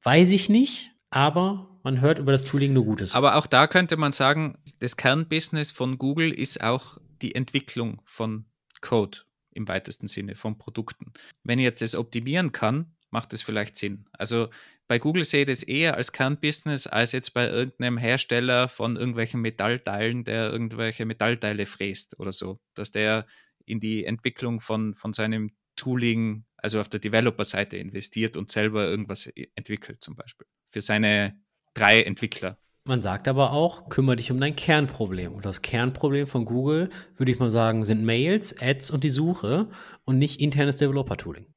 Speaker 1: Weiß ich nicht, aber man hört über das Tooling nur Gutes. Aber auch da könnte man sagen, das Kernbusiness von Google ist auch die Entwicklung von Code im weitesten Sinne, von Produkten. Wenn ich jetzt das optimieren kann, macht es vielleicht Sinn. Also bei Google sehe ich das eher als Kernbusiness als jetzt bei irgendeinem Hersteller von irgendwelchen Metallteilen, der irgendwelche Metallteile fräst oder so, dass der in die Entwicklung von, von seinem Tooling, also auf der Developer-Seite investiert und selber irgendwas e-, entwickelt zum Beispiel für seine drei Entwickler. Man sagt aber auch, kümmere
Speaker 2: dich um dein Kernproblem. Und das Kernproblem von Google, würde ich mal sagen, sind Mails, Ads und die Suche und nicht internes Developer-Tooling.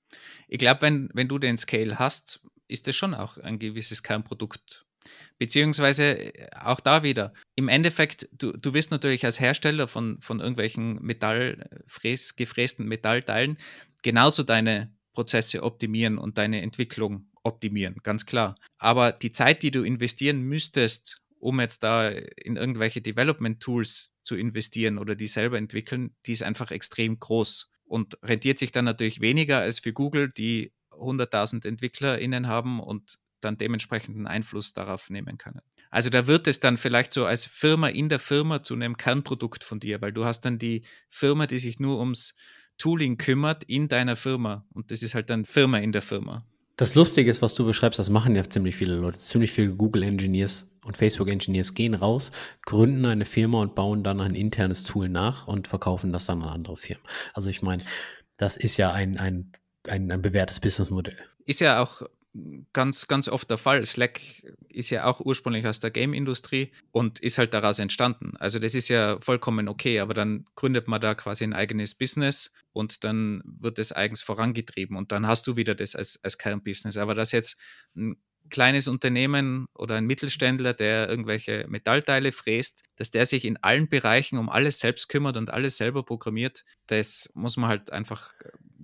Speaker 1: Ich glaube, wenn, wenn du den Scale hast, ist das schon auch ein gewisses Kernprodukt. Beziehungsweise äh, auch da wieder, im Endeffekt, du, du wirst natürlich als Hersteller von, von irgendwelchen Metall, gefrästen Metallteilen genauso deine Prozesse optimieren und deine Entwicklung optimieren, ganz klar. Aber die Zeit, die du investieren müsstest, um jetzt da in irgendwelche Development Tools zu investieren oder die selber entwickeln, die ist einfach extrem groß und rentiert sich dann natürlich weniger als für Google, die 100.000 EntwicklerInnen haben und dann dementsprechenden Einfluss darauf nehmen können. Also da wird es dann vielleicht so als Firma in der Firma zu einem Kernprodukt von dir, weil du hast dann die Firma, die sich nur ums Tooling kümmert in deiner Firma und das ist halt dann Firma in der Firma.
Speaker 2: Das Lustige ist, was du beschreibst, das machen ja ziemlich viele Leute. Ziemlich viele Google-Engineers und Facebook-Engineers gehen raus, gründen eine Firma und bauen dann ein internes Tool nach und verkaufen das dann an andere Firmen. Also ich meine, das ist ja ein, ein ein, ein bewährtes Businessmodell.
Speaker 1: Ist ja auch ganz, ganz oft der Fall. Slack ist ja auch ursprünglich aus der Game-Industrie und ist halt daraus entstanden. Also das ist ja vollkommen okay, aber dann gründet man da quasi ein eigenes Business und dann wird das eigens vorangetrieben und dann hast du wieder das als, als Kernbusiness. Aber dass jetzt ein kleines Unternehmen oder ein Mittelständler, der irgendwelche Metallteile fräst, dass der sich in allen Bereichen um alles selbst kümmert und alles selber programmiert, das muss man halt einfach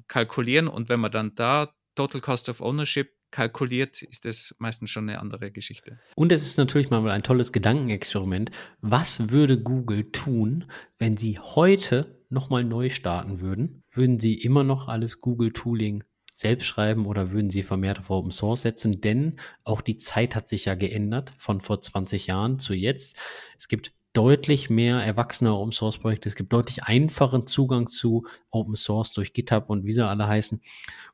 Speaker 1: kalkulieren und wenn man dann da Total Cost of Ownership kalkuliert, ist das meistens schon eine andere Geschichte.
Speaker 2: Und es ist natürlich mal ein tolles Gedankenexperiment. Was würde Google tun, wenn sie heute nochmal neu starten würden? Würden sie immer noch alles Google Tooling selbst schreiben oder würden sie vermehrt auf Open Source setzen? Denn auch die Zeit hat sich ja geändert von vor 20 Jahren zu jetzt. Es gibt deutlich mehr erwachsene Open Source Projekte. Es gibt deutlich einfachen Zugang zu Open Source durch GitHub und wie sie alle heißen.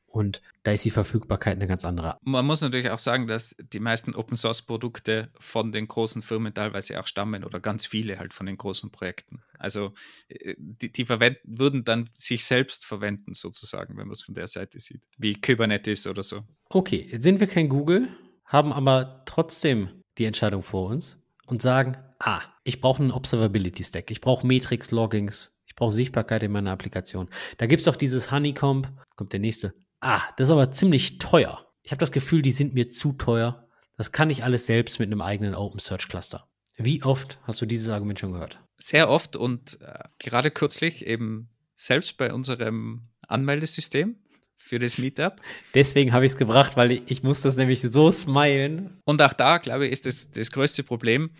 Speaker 2: Und da ist die Verfügbarkeit eine ganz andere.
Speaker 1: Man muss natürlich auch sagen, dass die meisten Open Source Produkte von den großen Firmen teilweise auch stammen oder ganz viele halt von den großen Projekten. Also äh, die, die würden dann sich selbst verwenden, sozusagen, wenn man es von der Seite sieht, wie Kubernetes oder so.
Speaker 2: Okay, jetzt sind wir kein Google, haben aber trotzdem die Entscheidung vor uns und sagen, ah, ich brauche einen Observability Stack. Ich brauche Metrics, Loggings. Ich brauche Sichtbarkeit in meiner Applikation. Da gibt es auch dieses Honeycomb. Kommt der nächste. Ah, das ist aber ziemlich teuer. Ich habe das Gefühl, die sind mir zu teuer. Das kann ich alles selbst mit einem eigenen Open Search Cluster. Wie oft hast du
Speaker 1: dieses Argument schon gehört? Sehr oft und äh, gerade kürzlich eben selbst bei unserem Anmeldesystem für das Meetup. Deswegen habe ich es gebracht, weil ich, ich muss das nämlich so smilen. Und auch da, glaube ich, ist das, das größte Problem,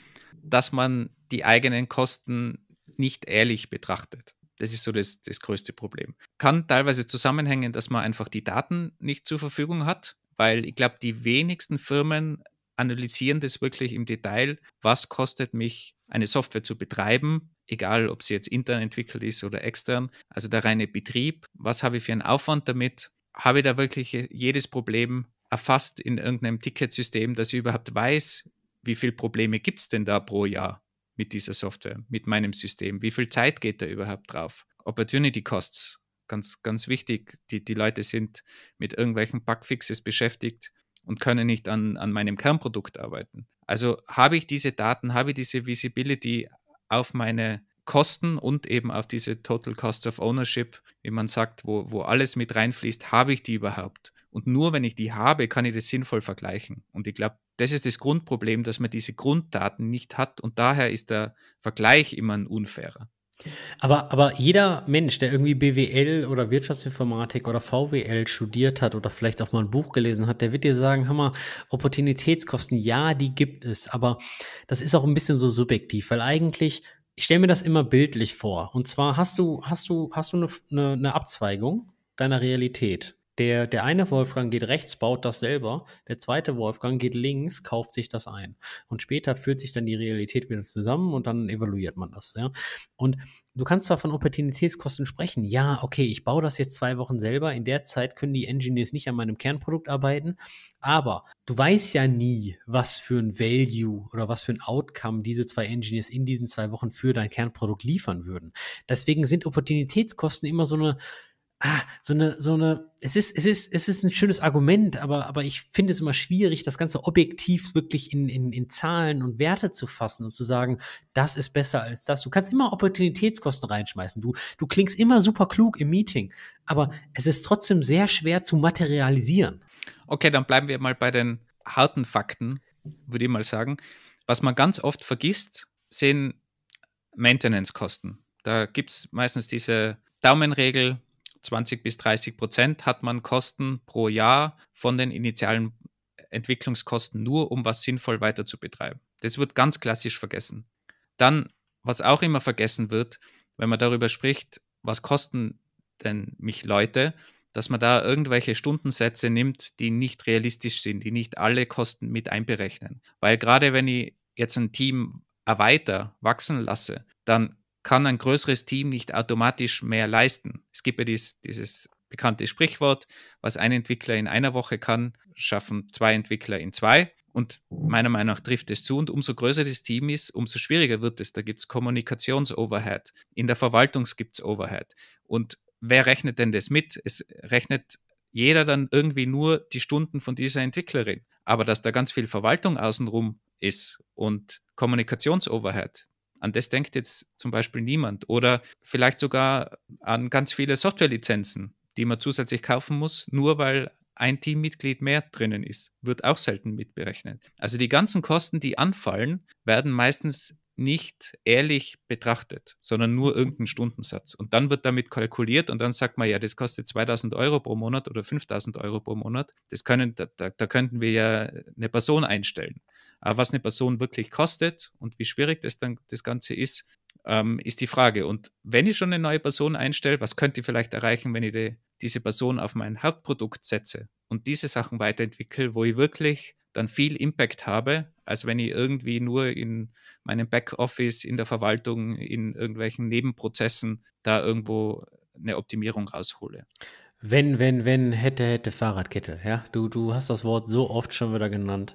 Speaker 1: dass man die eigenen Kosten nicht ehrlich betrachtet. Das ist so das, das größte Problem. Kann teilweise zusammenhängen, dass man einfach die Daten nicht zur Verfügung hat, weil ich glaube, die wenigsten Firmen analysieren das wirklich im Detail. Was kostet mich, eine Software zu betreiben? Egal, ob sie jetzt intern entwickelt ist oder extern. Also der reine Betrieb. Was habe ich für einen Aufwand damit? Habe ich da wirklich jedes Problem erfasst in irgendeinem Ticketsystem, dass ich überhaupt weiß, wie viele Probleme gibt es denn da pro Jahr mit dieser Software, mit meinem System? Wie viel Zeit geht da überhaupt drauf? Opportunity Costs, ganz, ganz wichtig. Die, die Leute sind mit irgendwelchen Bugfixes beschäftigt und können nicht an, an meinem Kernprodukt arbeiten. Also habe ich diese Daten, habe ich diese Visibility auf meine Kosten und eben auf diese Total Cost of Ownership, wie man sagt, wo, wo alles mit reinfließt, habe ich die überhaupt? Und nur wenn ich die habe, kann ich das sinnvoll vergleichen. Und ich glaube, das ist das Grundproblem, dass man diese Grunddaten nicht hat. Und daher ist der Vergleich immer ein unfairer.
Speaker 2: Aber, aber jeder Mensch, der irgendwie BWL oder Wirtschaftsinformatik oder VWL studiert hat oder vielleicht auch mal ein Buch gelesen hat, der wird dir sagen, Hammer, Opportunitätskosten, ja, die gibt es. Aber das ist auch ein bisschen so subjektiv, weil eigentlich, ich stelle mir das immer bildlich vor. Und zwar hast du, hast du, hast du eine, eine Abzweigung deiner Realität. Der, der eine Wolfgang geht rechts, baut das selber, der zweite Wolfgang geht links, kauft sich das ein. Und später führt sich dann die Realität wieder zusammen und dann evaluiert man das. Ja? Und du kannst zwar von Opportunitätskosten sprechen, ja, okay, ich baue das jetzt zwei Wochen selber, in der Zeit können die Engineers nicht an meinem Kernprodukt arbeiten, aber du weißt ja nie, was für ein Value oder was für ein Outcome diese zwei Engineers in diesen zwei Wochen für dein Kernprodukt liefern würden. Deswegen sind Opportunitätskosten immer so eine ah, so eine, so eine, es ist, es ist, es ist ein schönes Argument, aber, aber ich finde es immer schwierig, das Ganze objektiv wirklich in, in, in Zahlen und Werte zu fassen und zu sagen, das ist besser als das. Du kannst immer Opportunitätskosten reinschmeißen. Du, du klingst immer super klug im Meeting, aber es ist trotzdem sehr schwer zu materialisieren.
Speaker 1: Okay, dann bleiben wir mal bei den harten Fakten, würde ich mal sagen. Was man ganz oft vergisst, sind Maintenance-Kosten. Da gibt es meistens diese Daumenregel, 20 bis 30 Prozent hat man Kosten pro Jahr von den initialen Entwicklungskosten nur, um was sinnvoll weiter zu betreiben. Das wird ganz klassisch vergessen. Dann, was auch immer vergessen wird, wenn man darüber spricht, was kosten denn mich Leute, dass man da irgendwelche Stundensätze nimmt, die nicht realistisch sind, die nicht alle Kosten mit einberechnen. Weil gerade wenn ich jetzt ein Team erweiter, wachsen lasse, dann kann ein größeres Team nicht automatisch mehr leisten. Es gibt ja dieses, dieses bekannte Sprichwort, was ein Entwickler in einer Woche kann, schaffen zwei Entwickler in zwei. Und meiner Meinung nach trifft es zu. Und umso größer das Team ist, umso schwieriger wird es. Da gibt es Kommunikationsoverhead. In der Verwaltung gibt es Overhead. Und wer rechnet denn das mit? Es rechnet jeder dann irgendwie nur die Stunden von dieser Entwicklerin. Aber dass da ganz viel Verwaltung außenrum ist und Kommunikationsoverhead, an das denkt jetzt zum Beispiel niemand. Oder vielleicht sogar an ganz viele Softwarelizenzen, die man zusätzlich kaufen muss, nur weil ein Teammitglied mehr drinnen ist, wird auch selten mitberechnet. Also die ganzen Kosten, die anfallen, werden meistens nicht ehrlich betrachtet, sondern nur irgendeinen Stundensatz. Und dann wird damit kalkuliert und dann sagt man, ja, das kostet 2000 Euro pro Monat oder 5000 Euro pro Monat. Das können, da, da, da könnten wir ja eine Person einstellen. Äh, was eine Person wirklich kostet und wie schwierig das dann das Ganze ist, ähm, ist die Frage. Und wenn ich schon eine neue Person einstelle, was könnte ich vielleicht erreichen, wenn ich die, diese Person auf mein Hauptprodukt setze und diese Sachen weiterentwickle, wo ich wirklich dann viel Impact habe, als wenn ich irgendwie nur in meinem Backoffice, in der Verwaltung, in irgendwelchen Nebenprozessen da irgendwo eine Optimierung raushole. Wenn, wenn,
Speaker 2: wenn, hätte, hätte Fahrradkette. Ja, du, du hast das Wort so oft schon wieder genannt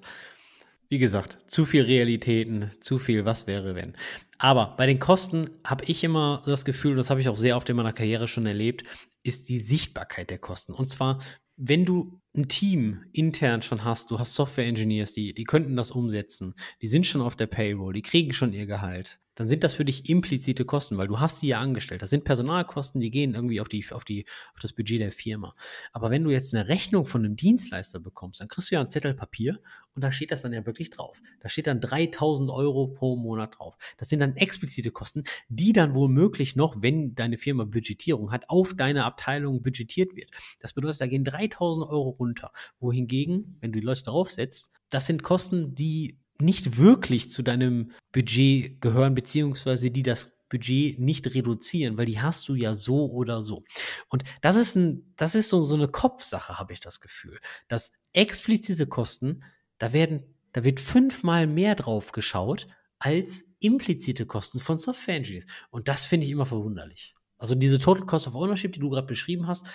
Speaker 2: wie gesagt, zu viel Realitäten, zu viel was wäre wenn. Aber bei den Kosten habe ich immer das Gefühl, das habe ich auch sehr oft in meiner Karriere schon erlebt, ist die Sichtbarkeit der Kosten. Und zwar, wenn du ein Team intern schon hast, du hast Software-Engineers, die, die könnten das umsetzen, die sind schon auf der Payroll, die kriegen schon ihr Gehalt dann sind das für dich implizite Kosten, weil du hast sie ja angestellt. Das sind Personalkosten, die gehen irgendwie auf, die, auf, die, auf das Budget der Firma. Aber wenn du jetzt eine Rechnung von einem Dienstleister bekommst, dann kriegst du ja einen Zettel Papier und da steht das dann ja wirklich drauf. Da steht dann 3000 Euro pro Monat drauf. Das sind dann explizite Kosten, die dann womöglich noch, wenn deine Firma Budgetierung hat, auf deine Abteilung budgetiert wird. Das bedeutet, da gehen 3000 Euro runter. Wohingegen, wenn du die Leute draufsetzt, das sind Kosten, die nicht wirklich zu deinem Budget gehören, beziehungsweise die das Budget nicht reduzieren, weil die hast du ja so oder so. Und das ist ein, das ist so, so eine Kopfsache, habe ich das Gefühl. Dass explizite Kosten, da werden, da wird fünfmal mehr drauf geschaut als implizite Kosten von Software Engineers. Und das finde ich immer verwunderlich. Also diese Total Cost of Ownership, die du gerade beschrieben hast,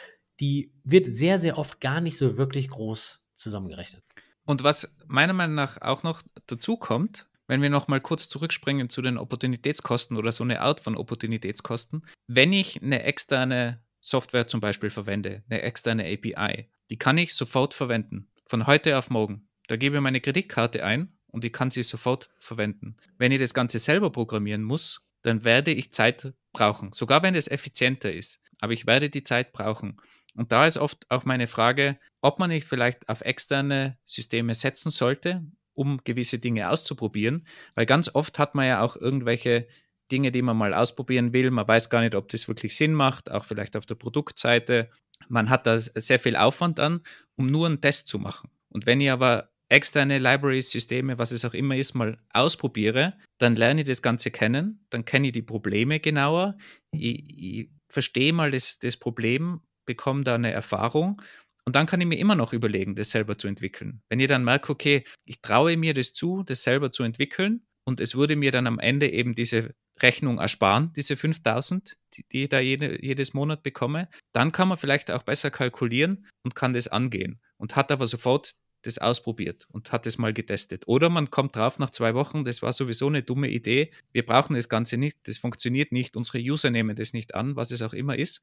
Speaker 2: die wird sehr, sehr oft gar nicht so wirklich groß
Speaker 1: zusammengerechnet. Und was meiner Meinung nach auch noch dazu kommt, wenn wir nochmal kurz zurückspringen zu den Opportunitätskosten oder so eine Art von Opportunitätskosten, wenn ich eine externe Software zum Beispiel verwende, eine externe API, die kann ich sofort verwenden, von heute auf morgen. Da gebe ich meine Kreditkarte ein und ich kann sie sofort verwenden. Wenn ich das Ganze selber programmieren muss, dann werde ich Zeit brauchen, sogar wenn es effizienter ist. Aber ich werde die Zeit brauchen. Und da ist oft auch meine Frage, ob man nicht vielleicht auf externe Systeme setzen sollte, um gewisse Dinge auszuprobieren, weil ganz oft hat man ja auch irgendwelche Dinge, die man mal ausprobieren will. Man weiß gar nicht, ob das wirklich Sinn macht, auch vielleicht auf der Produktseite. Man hat da sehr viel Aufwand an, um nur einen Test zu machen. Und wenn ich aber externe Libraries, Systeme, was es auch immer ist, mal ausprobiere, dann lerne ich das Ganze kennen, dann kenne ich die Probleme genauer, ich, ich verstehe mal das, das Problem, bekomme da eine Erfahrung und dann kann ich mir immer noch überlegen, das selber zu entwickeln. Wenn ihr dann merkt, okay, ich traue mir das zu, das selber zu entwickeln und es würde mir dann am Ende eben diese Rechnung ersparen, diese 5000, die, ich da jede, jedes Monat bekomme, dann kann man vielleicht auch besser kalkulieren und kann das angehen und hat aber sofort das ausprobiert und hat es mal getestet. Oder man kommt drauf nach zwei Wochen, das war sowieso eine dumme Idee, wir brauchen das Ganze nicht, das funktioniert nicht, unsere User nehmen das nicht an, was es auch immer ist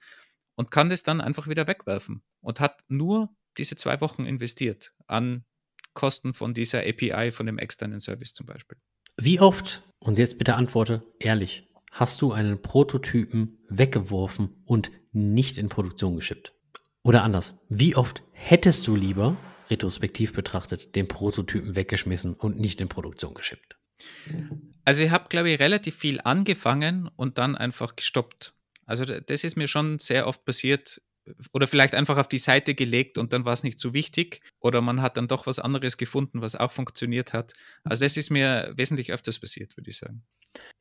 Speaker 1: und kann das dann einfach wieder wegwerfen und hat nur diese zwei Wochen investiert an Kosten von dieser API, von dem externen Service zum Beispiel.
Speaker 2: Wie oft, und jetzt bitte antworte ehrlich, hast du einen Prototypen weggeworfen und nicht in Produktion geschippt? Oder anders, wie oft hättest du lieber, retrospektiv betrachtet, den Prototypen weggeschmissen und nicht in Produktion geschippt?
Speaker 1: Also ich habe, glaube ich, relativ viel angefangen und dann einfach gestoppt. Also das ist mir schon sehr oft passiert oder vielleicht einfach auf die Seite gelegt und dann war es nicht so wichtig oder man hat dann doch was anderes gefunden, was auch funktioniert hat. Also das ist mir wesentlich öfters passiert, würde ich sagen.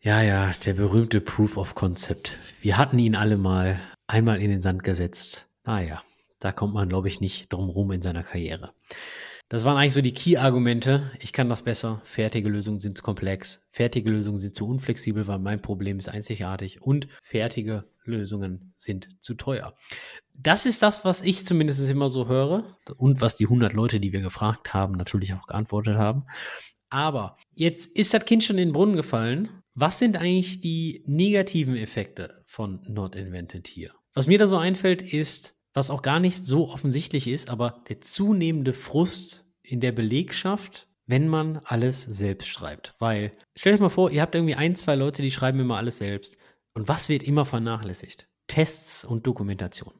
Speaker 2: Ja, ja, der berühmte Proof of Concept. Wir hatten ihn alle mal einmal in den Sand gesetzt. Naja, ah da kommt man, glaube ich, nicht drum rum in seiner Karriere. Das waren eigentlich so die Key-Argumente. Ich kann das besser. Fertige Lösungen sind zu komplex. Fertige Lösungen sind zu unflexibel, weil mein Problem ist einzigartig. Und fertige Lösungen sind zu teuer. Das ist das, was ich zumindest immer so höre und was die 100 Leute, die wir gefragt haben, natürlich auch geantwortet haben. Aber jetzt ist das Kind schon in den Brunnen gefallen. Was sind eigentlich die negativen Effekte von Not Invented hier? Was mir da so einfällt, ist, was auch gar nicht so offensichtlich ist, aber der zunehmende Frust in der Belegschaft, wenn man alles selbst schreibt. Weil, stell euch mal vor, ihr habt irgendwie ein, zwei Leute, die schreiben immer alles selbst. Und was wird immer vernachlässigt? Tests und Dokumentation.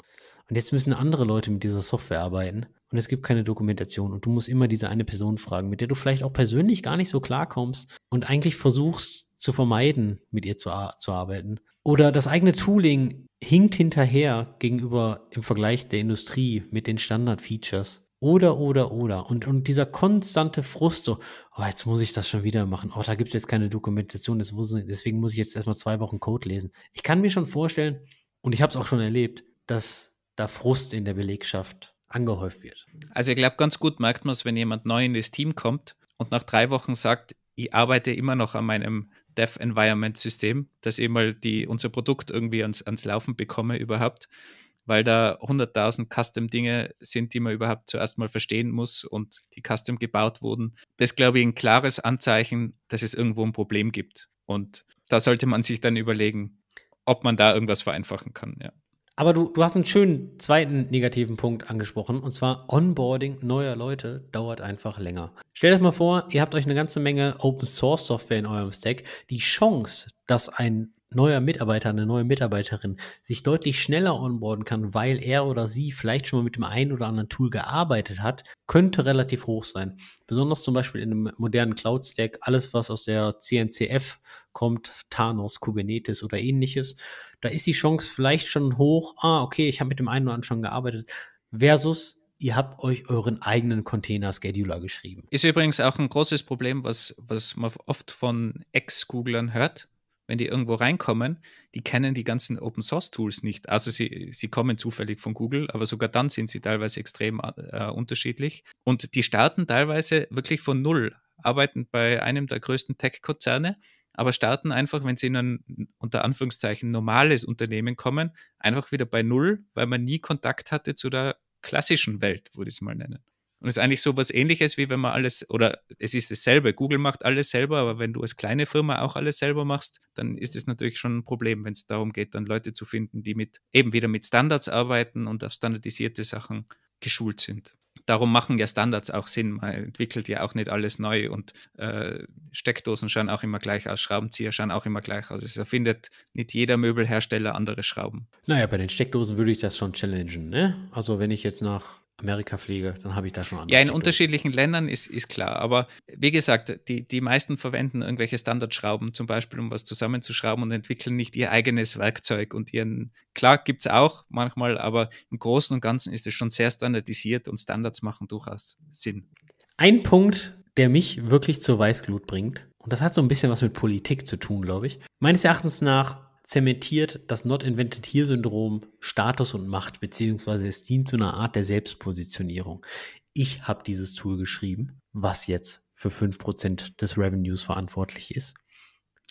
Speaker 2: Und jetzt müssen andere Leute mit dieser Software arbeiten und es gibt keine Dokumentation und du musst immer diese eine Person fragen, mit der du vielleicht auch persönlich gar nicht so klarkommst und eigentlich versuchst zu vermeiden, mit ihr zu, zu arbeiten. Oder das eigene Tooling hinkt hinterher gegenüber im Vergleich der Industrie mit den Standard-Features. Oder, oder, oder. Und, und dieser konstante Frust, so, oh, jetzt muss ich das schon wieder machen. Oh, da gibt es jetzt keine Dokumentation, deswegen muss ich jetzt erstmal zwei Wochen Code lesen. Ich kann mir schon vorstellen, und ich habe es auch schon erlebt, dass
Speaker 1: da Frust in der Belegschaft angehäuft wird. Also ich glaube, ganz gut merkt man es, wenn jemand neu in das Team kommt und nach drei Wochen sagt, ich arbeite immer noch an meinem Dev-Environment-System, dass ich mal die, unser Produkt irgendwie ans, ans Laufen bekomme überhaupt, weil da 100.000 Custom-Dinge sind, die man überhaupt zuerst mal verstehen muss und die Custom gebaut wurden. Das glaube ich, ein klares Anzeichen, dass es irgendwo ein Problem gibt. Und da sollte man sich dann überlegen, ob man da irgendwas vereinfachen kann, ja.
Speaker 2: Aber du, du hast einen schönen zweiten negativen Punkt angesprochen, und zwar Onboarding neuer Leute dauert
Speaker 1: einfach länger.
Speaker 2: Stellt euch mal vor, ihr habt euch eine ganze Menge Open Source Software in eurem Stack. Die Chance, dass ein neuer Mitarbeiter, eine neue Mitarbeiterin sich deutlich schneller onboarden kann, weil er oder sie vielleicht schon mal mit dem einen oder anderen Tool gearbeitet hat, könnte relativ hoch sein. Besonders zum Beispiel in einem modernen Cloud-Stack, alles was aus der CNCF kommt, Thanos, Kubernetes oder ähnliches, da ist die Chance vielleicht schon hoch, ah, okay, ich habe mit dem einen oder anderen
Speaker 1: schon gearbeitet, versus ihr habt euch euren eigenen Container-Scheduler geschrieben. Ist übrigens auch ein großes Problem, was, was man oft von Ex-Googlern hört wenn die irgendwo reinkommen, die kennen die ganzen Open Source Tools nicht. Also sie, sie kommen zufällig von Google, aber sogar dann sind sie teilweise extrem äh, äh, unterschiedlich. Und die starten teilweise wirklich von null, arbeiten bei einem der größten Tech-Konzerne, aber starten einfach, wenn sie in ein unter Anführungszeichen normales Unternehmen kommen, einfach wieder bei null, weil man nie Kontakt hatte zu der klassischen Welt, würde ich es mal nennen. Und es ist eigentlich so was ähnliches, wie wenn man alles, oder es ist dasselbe. Google macht alles selber, aber wenn du als kleine Firma auch alles selber machst, dann ist es natürlich schon ein Problem, wenn es darum geht, dann Leute zu finden, die mit eben wieder mit Standards arbeiten und auf standardisierte Sachen geschult sind. Darum machen ja Standards auch Sinn. Man entwickelt ja auch nicht alles neu und äh, Steckdosen schauen auch immer gleich aus, Schraubenzieher schauen auch immer gleich aus. Es also erfindet nicht jeder Möbelhersteller andere Schrauben.
Speaker 2: Naja, bei den Steckdosen würde ich das schon challengen. Ne? Also wenn ich jetzt nach Amerika fliege, dann habe ich da schon andere. Ja, in Stücke.
Speaker 1: unterschiedlichen Ländern ist, ist klar. Aber wie gesagt, die, die meisten verwenden irgendwelche Standardschrauben zum Beispiel, um was zusammenzuschrauben und entwickeln nicht ihr eigenes Werkzeug und ihren. Klar gibt es auch manchmal, aber im Großen und Ganzen ist es schon sehr standardisiert und Standards machen durchaus Sinn.
Speaker 2: Ein Punkt, der mich wirklich zur Weißglut bringt, und das hat so ein bisschen was mit Politik zu tun, glaube ich. Meines Erachtens nach zementiert das Not Invented Here Syndrom Status und Macht, beziehungsweise es dient zu einer Art der Selbstpositionierung. Ich habe dieses Tool geschrieben, was jetzt für 5% des Revenues verantwortlich ist.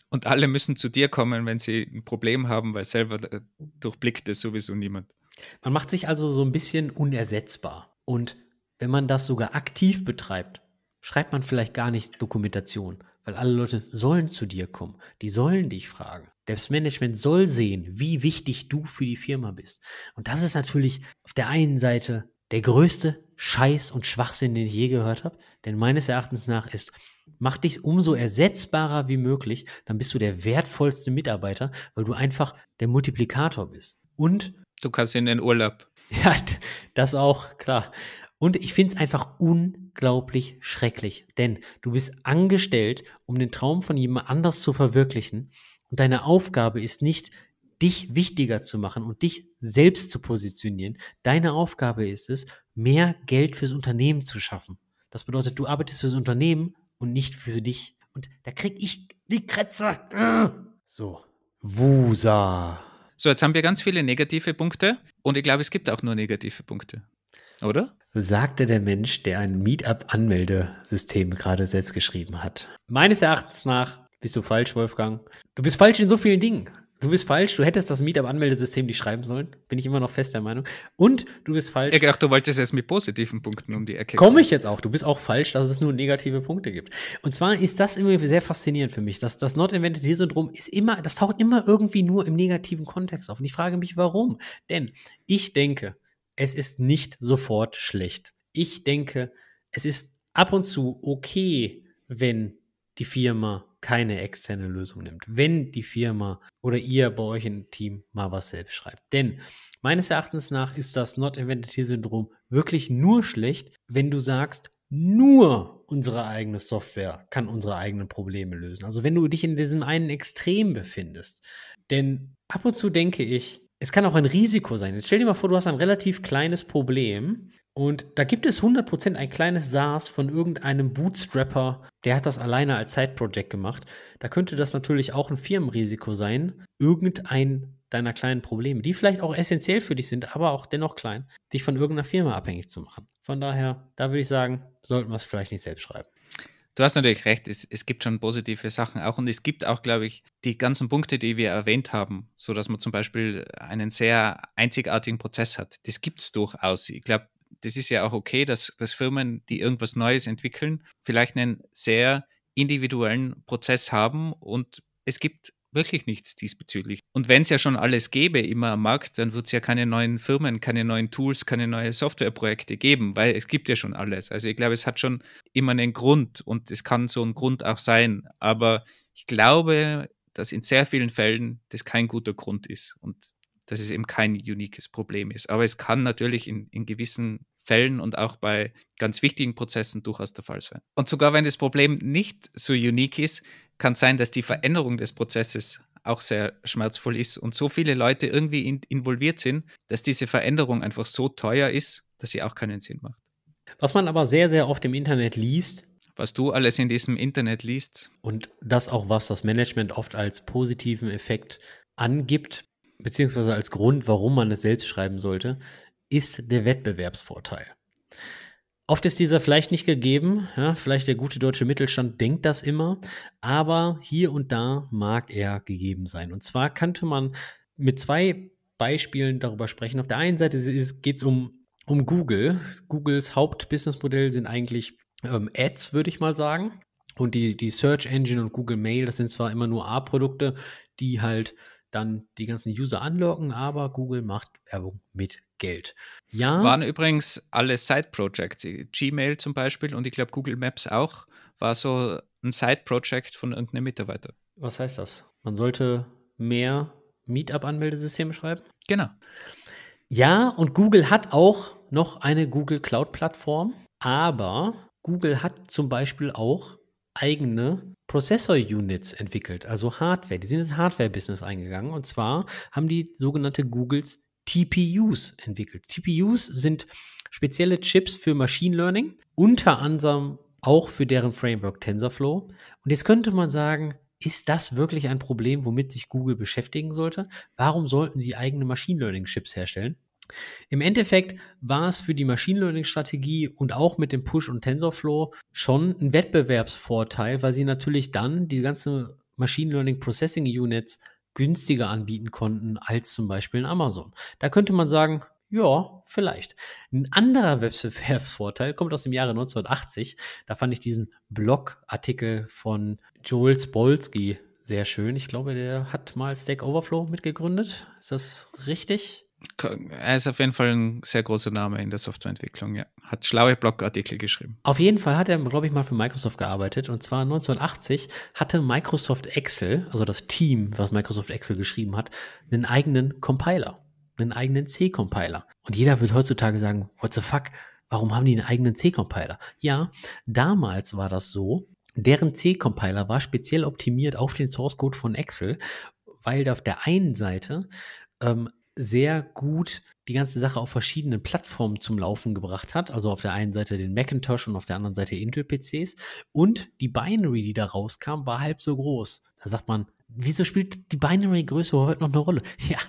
Speaker 1: Und alle müssen zu dir kommen, wenn sie ein Problem haben, weil selber äh, durchblickt es sowieso niemand. Man macht sich
Speaker 2: also so ein bisschen unersetzbar. Und wenn man das sogar aktiv betreibt, schreibt man vielleicht gar nicht Dokumentation, weil alle Leute sollen zu dir kommen, die sollen dich fragen. Das Management soll sehen, wie wichtig du für die Firma bist. Und das ist natürlich auf der einen Seite der größte Scheiß und Schwachsinn, den ich je gehört habe. Denn meines Erachtens nach ist, mach dich umso ersetzbarer wie möglich, dann bist du der wertvollste Mitarbeiter, weil du einfach der Multiplikator bist.
Speaker 1: Und du kannst in den Urlaub.
Speaker 2: (laughs) Ja, das auch, klar. Und ich finde es einfach unglaublich schrecklich, denn du bist angestellt, um den Traum von jemand anders zu verwirklichen und deine Aufgabe ist nicht, dich wichtiger zu machen und dich selbst zu positionieren. Deine Aufgabe ist es, mehr Geld fürs Unternehmen zu schaffen. Das bedeutet, du arbeitest fürs
Speaker 1: Unternehmen und nicht für dich. Und da krieg ich die Kretze. So.
Speaker 2: Wusa.
Speaker 1: So, jetzt haben wir ganz viele negative Punkte und ich glaube, es gibt auch nur negative Punkte.
Speaker 2: Oder? Sagte der Mensch, der ein Meetup-Anmeldesystem gerade selbst geschrieben hat. Meines Erachtens nach bist du falsch, Wolfgang? Du bist falsch in so vielen Dingen. Du bist falsch. Du hättest das Meetup-Anmeldesystem nicht schreiben sollen. Bin ich immer noch fest der Meinung. Und du bist falsch. Ich gedacht, du wolltest jetzt mit positiven Punkten um die Ecke. Komme ich jetzt auch. Du bist auch falsch, dass es nur negative Punkte gibt. Und zwar ist das immer sehr faszinierend für mich. Das, das Not-Invented-Syndrom ist immer, das taucht immer irgendwie nur im negativen Kontext auf. Und ich frage mich, warum. Denn ich denke, es ist nicht sofort schlecht. Ich denke, es ist ab und zu okay, wenn die Firma keine externe Lösung nimmt, wenn die Firma oder ihr bei euch im Team mal was selbst schreibt. Denn meines Erachtens nach ist das Not-Invented-Syndrom wirklich nur schlecht, wenn du sagst, nur unsere eigene Software kann unsere eigenen Probleme lösen. Also wenn du dich in diesem einen Extrem befindest. Denn ab und zu denke ich, es kann auch ein Risiko sein. Jetzt stell dir mal vor, du hast ein relativ kleines Problem und da gibt es 100% ein kleines SaaS von irgendeinem Bootstrapper, der hat das alleine als Side-Project gemacht. Da könnte das natürlich auch ein Firmenrisiko sein, irgendein deiner kleinen Probleme, die vielleicht auch essentiell für dich sind, aber auch dennoch klein, dich von irgendeiner Firma abhängig zu machen. Von daher, da würde ich sagen,
Speaker 1: sollten wir es vielleicht nicht selbst schreiben. Du hast natürlich recht, es, es, gibt schon positive Sachen auch und es gibt auch, glaube ich, die ganzen Punkte, die wir erwähnt haben, so dass man zum Beispiel einen sehr einzigartigen Prozess hat. Das gibt es durchaus. Ich glaube, das ist ja auch okay, dass, dass Firmen, die irgendwas Neues entwickeln, vielleicht einen sehr individuellen Prozess haben und es gibt wirklich nichts diesbezüglich. Und wenn es ja schon alles gäbe immer am Markt, dann wird es ja keine neuen Firmen, keine neuen Tools, keine neuen Softwareprojekte geben, weil es gibt ja schon alles. Also ich glaube, es hat schon immer einen Grund und es kann so ein Grund auch sein. Aber ich glaube, dass in sehr vielen Fällen das kein guter Grund ist. Und dass es eben kein uniques Problem ist. Aber es kann natürlich in, in gewissen Fällen und auch bei ganz wichtigen Prozessen durchaus der Fall sein. Und sogar wenn das Problem nicht so unique ist, kann es sein, dass die Veränderung des Prozesses auch sehr schmerzvoll ist und so viele Leute irgendwie in, involviert sind, dass diese Veränderung einfach so teuer ist, dass sie auch keinen Sinn macht. Was man aber sehr, sehr oft im Internet liest, was du alles in diesem Internet liest. Und das auch, was das Management oft als positiven
Speaker 2: Effekt angibt, beziehungsweise als Grund, warum man es selbst schreiben sollte, ist der Wettbewerbsvorteil. Oft ist dieser vielleicht nicht gegeben, ja, vielleicht der gute deutsche Mittelstand denkt das immer, aber hier und da mag er gegeben sein. Und zwar könnte man mit zwei Beispielen darüber sprechen. Auf der einen Seite geht es um, um Google. Googles Hauptbusinessmodell sind eigentlich ähm, Ads, würde ich mal sagen. Und die, die Search Engine und Google Mail, das sind zwar immer nur A-Produkte, die halt dann die ganzen User anlocken, aber Google macht Werbung mit Geld.
Speaker 1: Ja. Waren übrigens alle Side-Projects, Gmail zum Beispiel und ich glaube Google Maps auch, war so ein Side-Project von irgendeinem Mitarbeiter. Was heißt das? Man sollte mehr Meetup-Anmeldesysteme schreiben? Genau. Ja, und Google
Speaker 2: hat auch noch eine Google Cloud-Plattform, aber Google hat zum Beispiel auch eigene Processor-Units entwickelt, also Hardware. Die sind ins Hardware-Business eingegangen und zwar haben die sogenannte Googles TPUs entwickelt. TPUs sind spezielle Chips für Machine Learning, unter anderem auch für deren Framework TensorFlow. Und jetzt könnte man sagen, ist das wirklich ein Problem, womit sich Google beschäftigen sollte? Warum sollten sie eigene Machine Learning Chips herstellen? Im Endeffekt war es für die Machine Learning Strategie und auch mit dem Push und TensorFlow schon ein Wettbewerbsvorteil, weil sie natürlich dann die ganzen Machine Learning Processing Units günstiger anbieten konnten als zum Beispiel in Amazon. Da könnte man sagen, ja, vielleicht. Ein anderer (laughs) Wettbewerbsvorteil kommt aus dem Jahre 1980. Da fand ich diesen Blogartikel von Joel Spolsky sehr schön. Ich glaube, der hat mal Stack Overflow mitgegründet. Ist das richtig?
Speaker 1: er ist auf jeden Fall ein sehr großer Name in der Softwareentwicklung, ja. Hat schlaue Blogartikel geschrieben.
Speaker 2: Auf jeden Fall hat er, glaube ich, mal für Microsoft gearbeitet. Und zwar 1980 hatte Microsoft Excel, also das Team, was Microsoft Excel geschrieben hat, einen eigenen Compiler, einen eigenen C-Compiler. Und jeder wird heutzutage sagen, what the fuck, warum haben die einen eigenen C-Compiler? Ja, damals war das so, deren C-Compiler war speziell optimiert auf den Source-Code von Excel, weil auf der einen Seite ähm, sehr gut die ganze Sache auf verschiedenen Plattformen zum Laufen gebracht hat. Also auf der einen Seite den Macintosh und auf der anderen Seite Intel-PCs. Und die Binary, die da rauskam, war halb so groß. Da sagt man, wieso spielt die Binary-Größe heute noch eine Rolle? (laughs) Ja,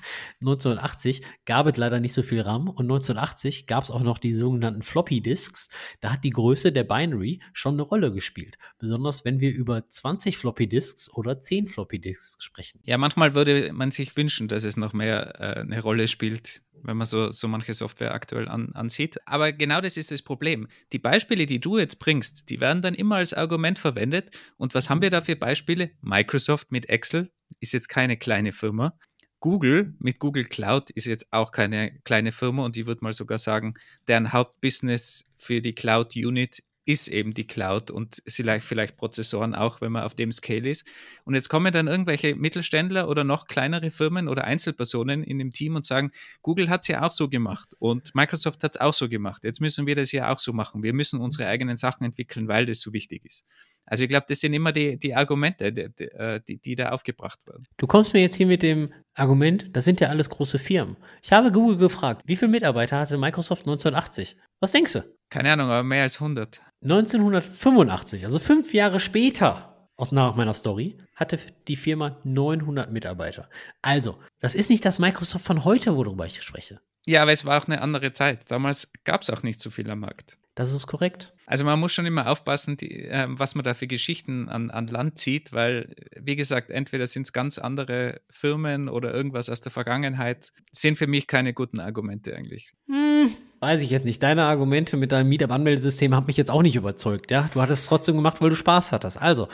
Speaker 2: 1980 gab es leider nicht so viel RAM und 1980 gab es auch noch die sogenannten Floppy-Disks. Da hat die Größe der Binary schon eine Rolle gespielt. Besonders wenn wir über 20 Floppy-Disks oder 10 Floppy-Disks sprechen.
Speaker 1: Ja, manchmal würde man sich wünschen, dass es noch mehr äh, eine Rolle spielt wenn man so, so manche Software aktuell an, ansieht. Aber genau das ist das Problem. Die Beispiele, die du jetzt bringst, die werden dann immer als Argument verwendet. Und was haben wir da für Beispiele? Microsoft mit Excel ist jetzt keine kleine Firma. Google mit Google Cloud ist jetzt auch keine kleine Firma und ich würde mal sogar sagen, deren Hauptbusiness für die Cloud Unit ist eben die Cloud und vielleicht, vielleicht Prozessoren auch, wenn man auf dem Scale ist. Und jetzt kommen dann irgendwelche Mittelständler oder noch kleinere Firmen oder Einzelpersonen in dem Team und sagen, Google hat es ja auch so gemacht und Microsoft hat es auch so gemacht. Jetzt müssen wir das ja auch so machen. Wir müssen unsere eigenen Sachen entwickeln, weil das so wichtig ist. Also ich glaube, das sind immer die, die Argumente, die, äh, die, die, da aufgebracht werden.
Speaker 2: Du kommst mir jetzt hier mit dem Argument, das sind ja alles große Firmen. Ich habe Google gefragt, wie viele Mitarbeiter hatte Microsoft 1980? Was denkst du? Keine Ahnung, aber mehr als 100. 1985, also fünf Jahre später, nach meiner Story, hatte die Firma 900 Mitarbeiter. Also, das ist nicht das Microsoft von heute, worüber ich spreche.
Speaker 1: Ja, aber es war auch eine andere Zeit. Damals gab es auch nicht so viel am Markt. Das ist korrekt. Also man muss schon immer aufpassen, die, äh, was man da für Geschichten an, an Land zieht, weil, wie gesagt, entweder sind es ganz andere Firmen oder irgendwas aus der Vergangenheit, sind für mich keine guten Argumente eigentlich. Hm, weiß ich jetzt nicht. Deine Argumente mit deinem mieter anmeldesystem haben mich jetzt auch nicht überzeugt, ja? Du hattest es trotzdem gemacht, weil du Spaß hattest. Also,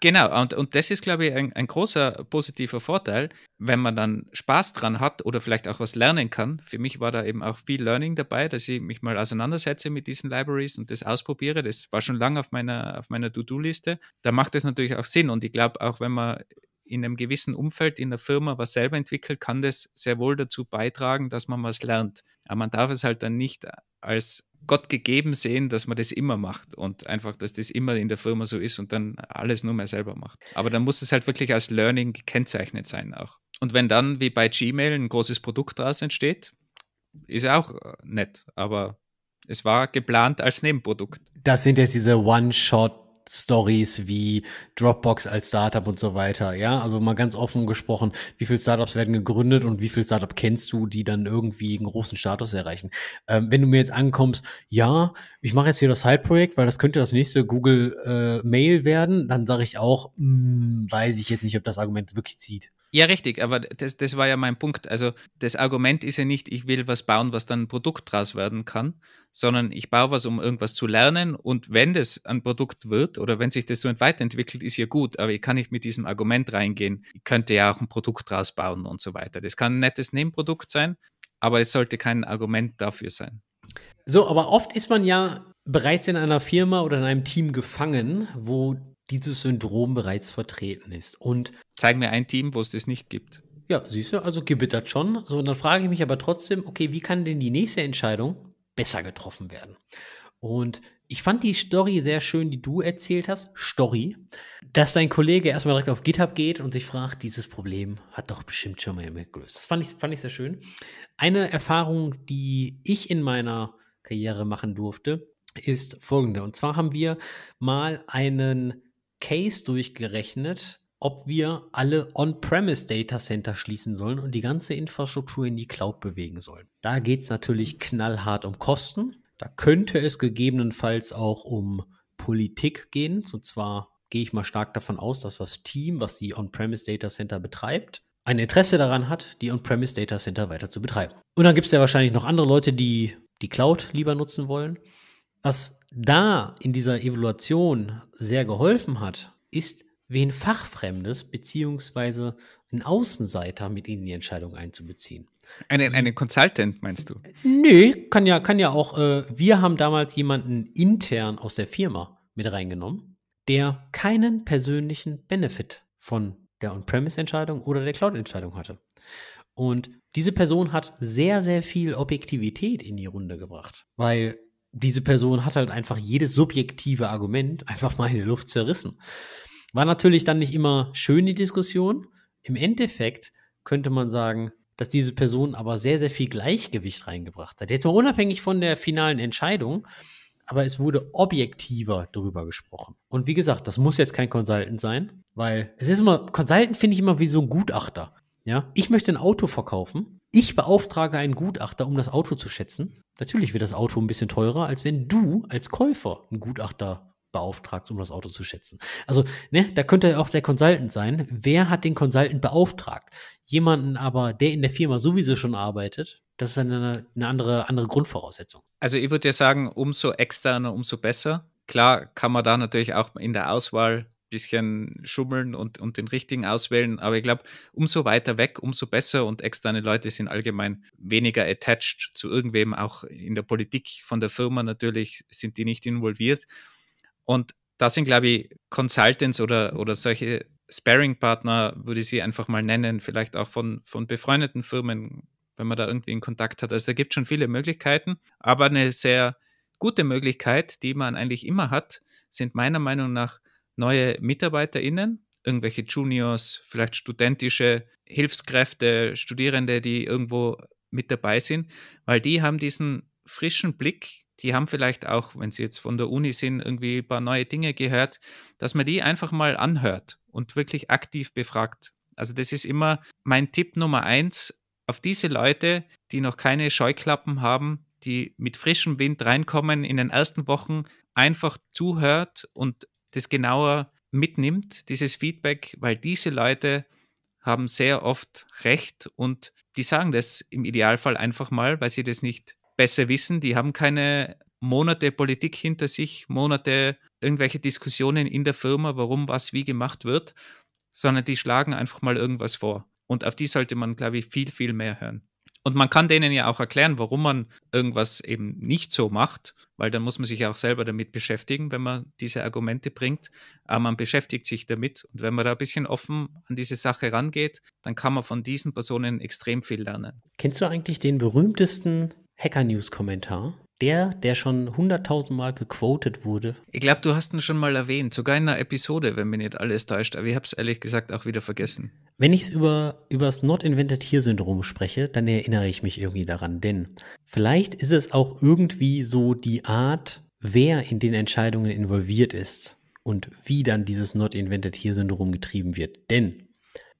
Speaker 1: Genau, und, und das ist, glaube ich, ein, ein großer positiver Vorteil, wenn man dann Spaß dran hat oder vielleicht auch was lernen kann. Für mich war da eben auch viel Learning dabei, dass ich mich mal auseinandersetze mit diesen Libraries und das ausprobiere. Das war schon lange auf meiner, auf meiner To-Do-Liste. Da macht es natürlich auch Sinn. Und ich glaube, auch wenn man in einem gewissen Umfeld in der Firma was selber entwickelt, kann das sehr wohl dazu beitragen, dass man was lernt. Aber man darf es halt dann nicht als Gott gegeben sehen, dass man das immer macht und einfach, dass das immer in der Firma so ist und dann alles nur mehr selber macht. Aber dann muss es halt wirklich als Learning gekennzeichnet sein auch. Und wenn dann, wie bei Gmail, ein großes Produkt daraus entsteht, ist auch äh, nett, aber es war geplant als Nebenprodukt.
Speaker 2: Das sind jetzt diese One-Shot- Stories wie Dropbox als Startup und so weiter. Ja, also mal ganz offen gesprochen, wie viele Startups werden gegründet und wie viele Startups kennst du, die dann irgendwie einen großen Status erreichen? Ähm, wenn du mir jetzt ankommst, ja, ich mache jetzt hier das Side-Projekt, weil das könnte das nächste Google äh, Mail werden, dann sage ich auch, mh, hm, weiß ich jetzt nicht, ob das Argument wirklich zieht.
Speaker 1: Ja, richtig, aber das, das war ja mein Punkt. Also das Argument ist ja nicht, ich will was bauen, was dann ein Produkt draus werden kann, sondern ich baue was, um irgendwas zu lernen. Und wenn das ein Produkt wird oder wenn sich das so weiterentwickelt, ist ja gut. Aber ich kann nicht mit diesem Argument reingehen. Ich könnte ja auch ein Produkt draus bauen und so weiter. Das kann ein nettes Nebenprodukt sein, aber es sollte kein Argument dafür sein. So, aber oft ist man ja bereits in einer Firma oder in einem Team gefangen,
Speaker 2: wo dieses Syndrom bereits vertreten ist. Und zeig mir ein Team, wo es das nicht gibt. Ja, siehst du, also gebittert schon. So, und dann frage ich mich aber trotzdem, okay, wie kann denn die nächste Entscheidung besser getroffen werden. Und ich fand die Story sehr schön, die du erzählt hast. Story. Dass dein Kollege erstmal direkt auf GitHub geht und sich fragt, dieses Problem hat doch bestimmt schon mal jemand gelöst. Das fand ich, fand ich sehr schön. Eine Erfahrung, die ich in meiner Karriere machen durfte, ist folgende. Und zwar haben wir mal einen Case durchgerechnet, ob wir alle On-Premise Data Center schließen sollen und die ganze Infrastruktur in die Cloud bewegen sollen. Da geht es natürlich knallhart um Kosten. Da könnte es gegebenenfalls auch um Politik gehen. Und zwar gehe ich mal stark davon aus, dass das Team, was die On-Premise Data Center betreibt, ein Interesse daran hat, die On-Premise Data Center weiter zu betreiben. Und dann gibt es ja wahrscheinlich noch andere Leute, die die Cloud lieber nutzen wollen. Was da in dieser Evaluation sehr geholfen hat, ist wen Fachfremdes beziehungsweise einen Außenseiter mit in die Entscheidung einzubeziehen. Einen einen Consultant meinst du? Nö, kann ja, kann ja auch. Äh, wir haben damals jemanden intern aus der Firma mit reingenommen, der keinen persönlichen Benefit von der On-Premise-Entscheidung oder der Cloud-Entscheidung hatte. Und diese Person hat sehr, sehr viel Objektivität in die Runde gebracht, weil diese Person hat halt einfach jedes subjektive Argument einfach mal in die Luft zerrissen. War natürlich dann nicht immer schön die Diskussion. Im Endeffekt könnte man sagen, dass diese Person aber sehr, sehr viel Gleichgewicht reingebracht hat. Jetzt mal unabhängig von der finalen Entscheidung, aber es wurde objektiver darüber gesprochen. Und wie gesagt, das muss jetzt kein Consultant sein, weil es ist immer, Consultant finde ich immer wie so ein Gutachter. Ja, ich möchte ein Auto verkaufen. Ich beauftrage einen Gutachter, um das Auto zu schätzen. Natürlich wird das Auto ein bisschen teurer, als wenn du als Käufer einen Gutachter beauftragt, um das Auto zu schätzen. Also, ne, da könnte ja auch der Consultant sein. Wer hat den Consultant beauftragt? Jemanden aber, der in der Firma sowieso schon arbeitet, das ist eine, eine andere, andere
Speaker 1: Grundvoraussetzung. Also ich würde ja sagen, umso externer, umso besser. Klar kann man da natürlich auch in der Auswahl ein bisschen schummeln und, und den richtigen auswählen, aber ich glaube, umso weiter weg, umso besser und externe Leute sind allgemein weniger attached zu irgendwem, auch in der Politik von der Firma natürlich sind die nicht involviert und das sind, glaube ich, Consultants oder, oder solche Sparing-Partner, würde ich sie einfach mal nennen, vielleicht auch von, von befreundeten Firmen, wenn man da irgendwie in Kontakt hat. Also da gibt es schon viele Möglichkeiten, aber eine sehr gute Möglichkeit, die man eigentlich immer hat, sind meiner Meinung nach neue MitarbeiterInnen, irgendwelche Juniors, vielleicht studentische Hilfskräfte, Studierende, die irgendwo mit dabei sind, weil die haben diesen frischen Blick die haben vielleicht auch, wenn sie jetzt von der Uni sind, irgendwie ein paar neue Dinge gehört, dass man die einfach mal anhört und wirklich aktiv befragt. Also das ist immer mein Tipp Nummer eins, auf diese Leute, die noch keine Scheuklappen haben, die mit frischem Wind reinkommen in den ersten Wochen, einfach zuhört und das genauer mitnimmt, dieses Feedback, weil diese Leute haben sehr oft recht und die sagen das im Idealfall einfach mal, weil sie das nicht besser wissen, die haben keine Monate Politik hinter sich, Monate irgendwelche Diskussionen in der Firma, warum was wie gemacht wird, sondern die schlagen einfach mal irgendwas vor. Und auf die sollte man, glaube ich, viel, viel mehr hören. Und man kann denen ja auch erklären, warum man irgendwas eben nicht so macht, weil dann muss man sich ja auch selber damit beschäftigen, wenn man diese Argumente bringt. Aber man beschäftigt sich damit. Und wenn man da ein bisschen offen an diese Sache rangeht, dann kann man von diesen Personen extrem viel lernen.
Speaker 2: Kennst du eigentlich den berühmtesten Hacker News
Speaker 1: Kommentar.
Speaker 2: Der, der schon hunderttausendmal gequotet wurde.
Speaker 1: Ich glaube, du hast ihn schon mal erwähnt, sogar in einer Episode, wenn mir nicht alles täuscht, aber ich habe es ehrlich gesagt auch wieder vergessen. Wenn ich es über,
Speaker 2: über das Not Invented Here Syndrom spreche, dann erinnere ich mich irgendwie daran, denn vielleicht ist es auch irgendwie so die Art, wer in den Entscheidungen involviert ist und wie dann dieses Not Invented Here Syndrom getrieben wird. Denn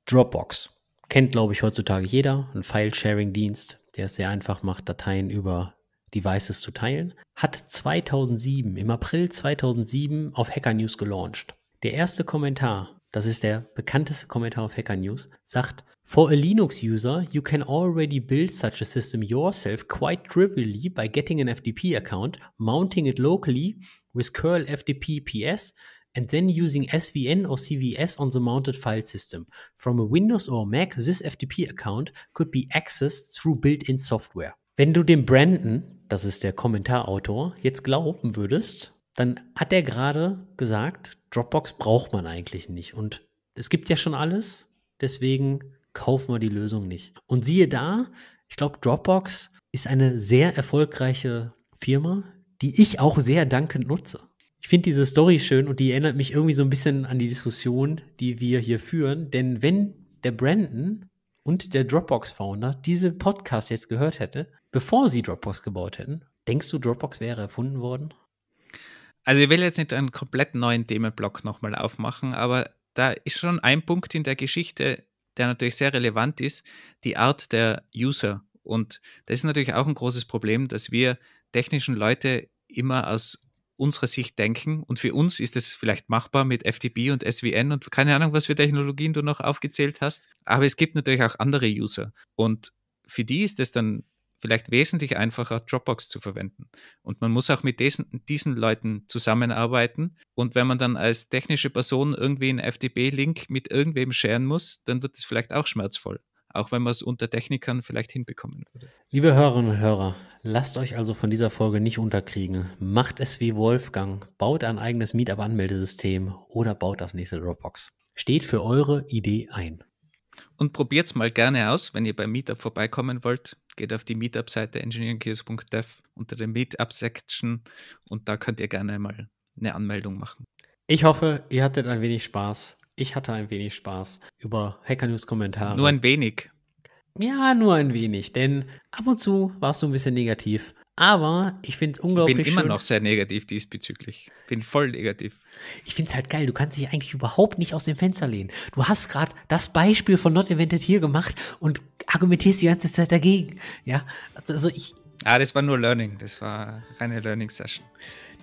Speaker 2: Dropbox kennt, glaube ich, heutzutage jeder, ein File-Sharing-Dienst, der es sehr einfach macht, Dateien über Devices zu teilen, hat 2007, im April 2007 auf Hacker News gelauncht. Der erste Kommentar, das ist der bekannteste Kommentar auf Hacker News, sagt, For a Linux user, you can already build such a system yourself quite trivially by getting an FTP account, mounting it locally with curl FTP PS and then using SVN or CVS on the mounted file system. From a Windows or Mac, this FTP account could be accessed through built-in software. Wenn du dem Brandon, das ist der Kommentarautor, jetzt glauben würdest, dann hat er gerade gesagt, Dropbox braucht man eigentlich nicht. Und es gibt ja schon alles, deswegen kaufen wir die Lösung nicht. Und siehe da, ich glaube, Dropbox ist eine sehr erfolgreiche Firma, die ich auch sehr dankend nutze. Ich finde diese Story schön und die erinnert mich irgendwie so ein bisschen an die Diskussion, die wir hier führen. Denn wenn der Brandon und der Dropbox-Founder diese Podcast jetzt gehört hätte, bevor sie Dropbox gebaut
Speaker 1: hätten, denkst du, Dropbox wäre erfunden worden? Also ich will jetzt nicht einen komplett neuen Themenblock nochmal aufmachen, aber da ist schon ein Punkt in der Geschichte, der natürlich sehr relevant ist, die Art der User. Und das ist natürlich auch ein großes Problem, dass wir technischen Leute immer aus unserer Sicht denken. Und für uns ist es vielleicht machbar mit FTP und SVN und keine Ahnung, was für Technologien du noch aufgezählt hast. Aber es gibt natürlich auch andere User. Und für die ist es dann vielleicht wesentlich einfacher, Dropbox zu verwenden. Und man muss auch mit diesen, diesen Leuten zusammenarbeiten. Und wenn man dann als technische Person irgendwie einen FTP-Link mit irgendwem scheren muss, dann wird es vielleicht auch schmerzvoll. Auch wenn man es unter Technikern vielleicht hinbekommen würde.
Speaker 2: Liebe Hörerinnen und Hörer, Lasst euch also von dieser Folge nicht unterkriegen. Macht es wie Wolfgang. Baut ein eigenes Meetup-Anmeldesystem oder baut das nächste Dropbox. Steht für eure Idee
Speaker 1: ein. Und probiert es mal gerne aus, wenn ihr beim Meetup vorbeikommen wollt. Geht auf die Meetup-Seite engineeringkiosk.dev unter der Meetup-Section und da könnt ihr gerne mal eine Anmeldung machen. Ich hoffe, ihr hattet ein wenig Spaß. Ich hatte ein wenig Spaß über Hacker News Kommentare. Nur ein
Speaker 2: wenig. Ja, nur ein wenig, denn ab und zu warst du ein bisschen negativ. Aber
Speaker 1: ich finde es unglaublich. Ich bin immer schön. noch sehr negativ diesbezüglich. Bin voll negativ.
Speaker 2: Ich finde es halt geil. Du kannst dich eigentlich überhaupt nicht aus dem Fenster lehnen. Du hast gerade das Beispiel von Not Invented hier gemacht und argumentierst die ganze Zeit dagegen. Ja, also, also ich.
Speaker 1: Ah, das war nur Learning.
Speaker 2: Das war reine Learning Session.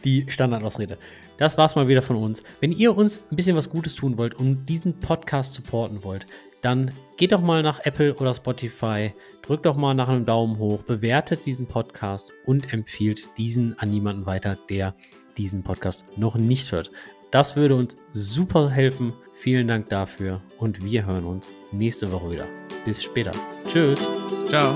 Speaker 2: Die Standardausrede. Das war's mal wieder von uns. Wenn ihr uns ein bisschen was Gutes tun wollt und diesen Podcast supporten wollt, dann geht doch mal nach Apple oder Spotify, drückt doch mal nach einem Daumen hoch, bewertet diesen Podcast und empfiehlt diesen an jemanden weiter, der diesen Podcast noch nicht hört. Das würde uns super helfen. Vielen Dank dafür und wir hören uns nächste Woche wieder. Bis später.
Speaker 1: Tschüss. Ciao.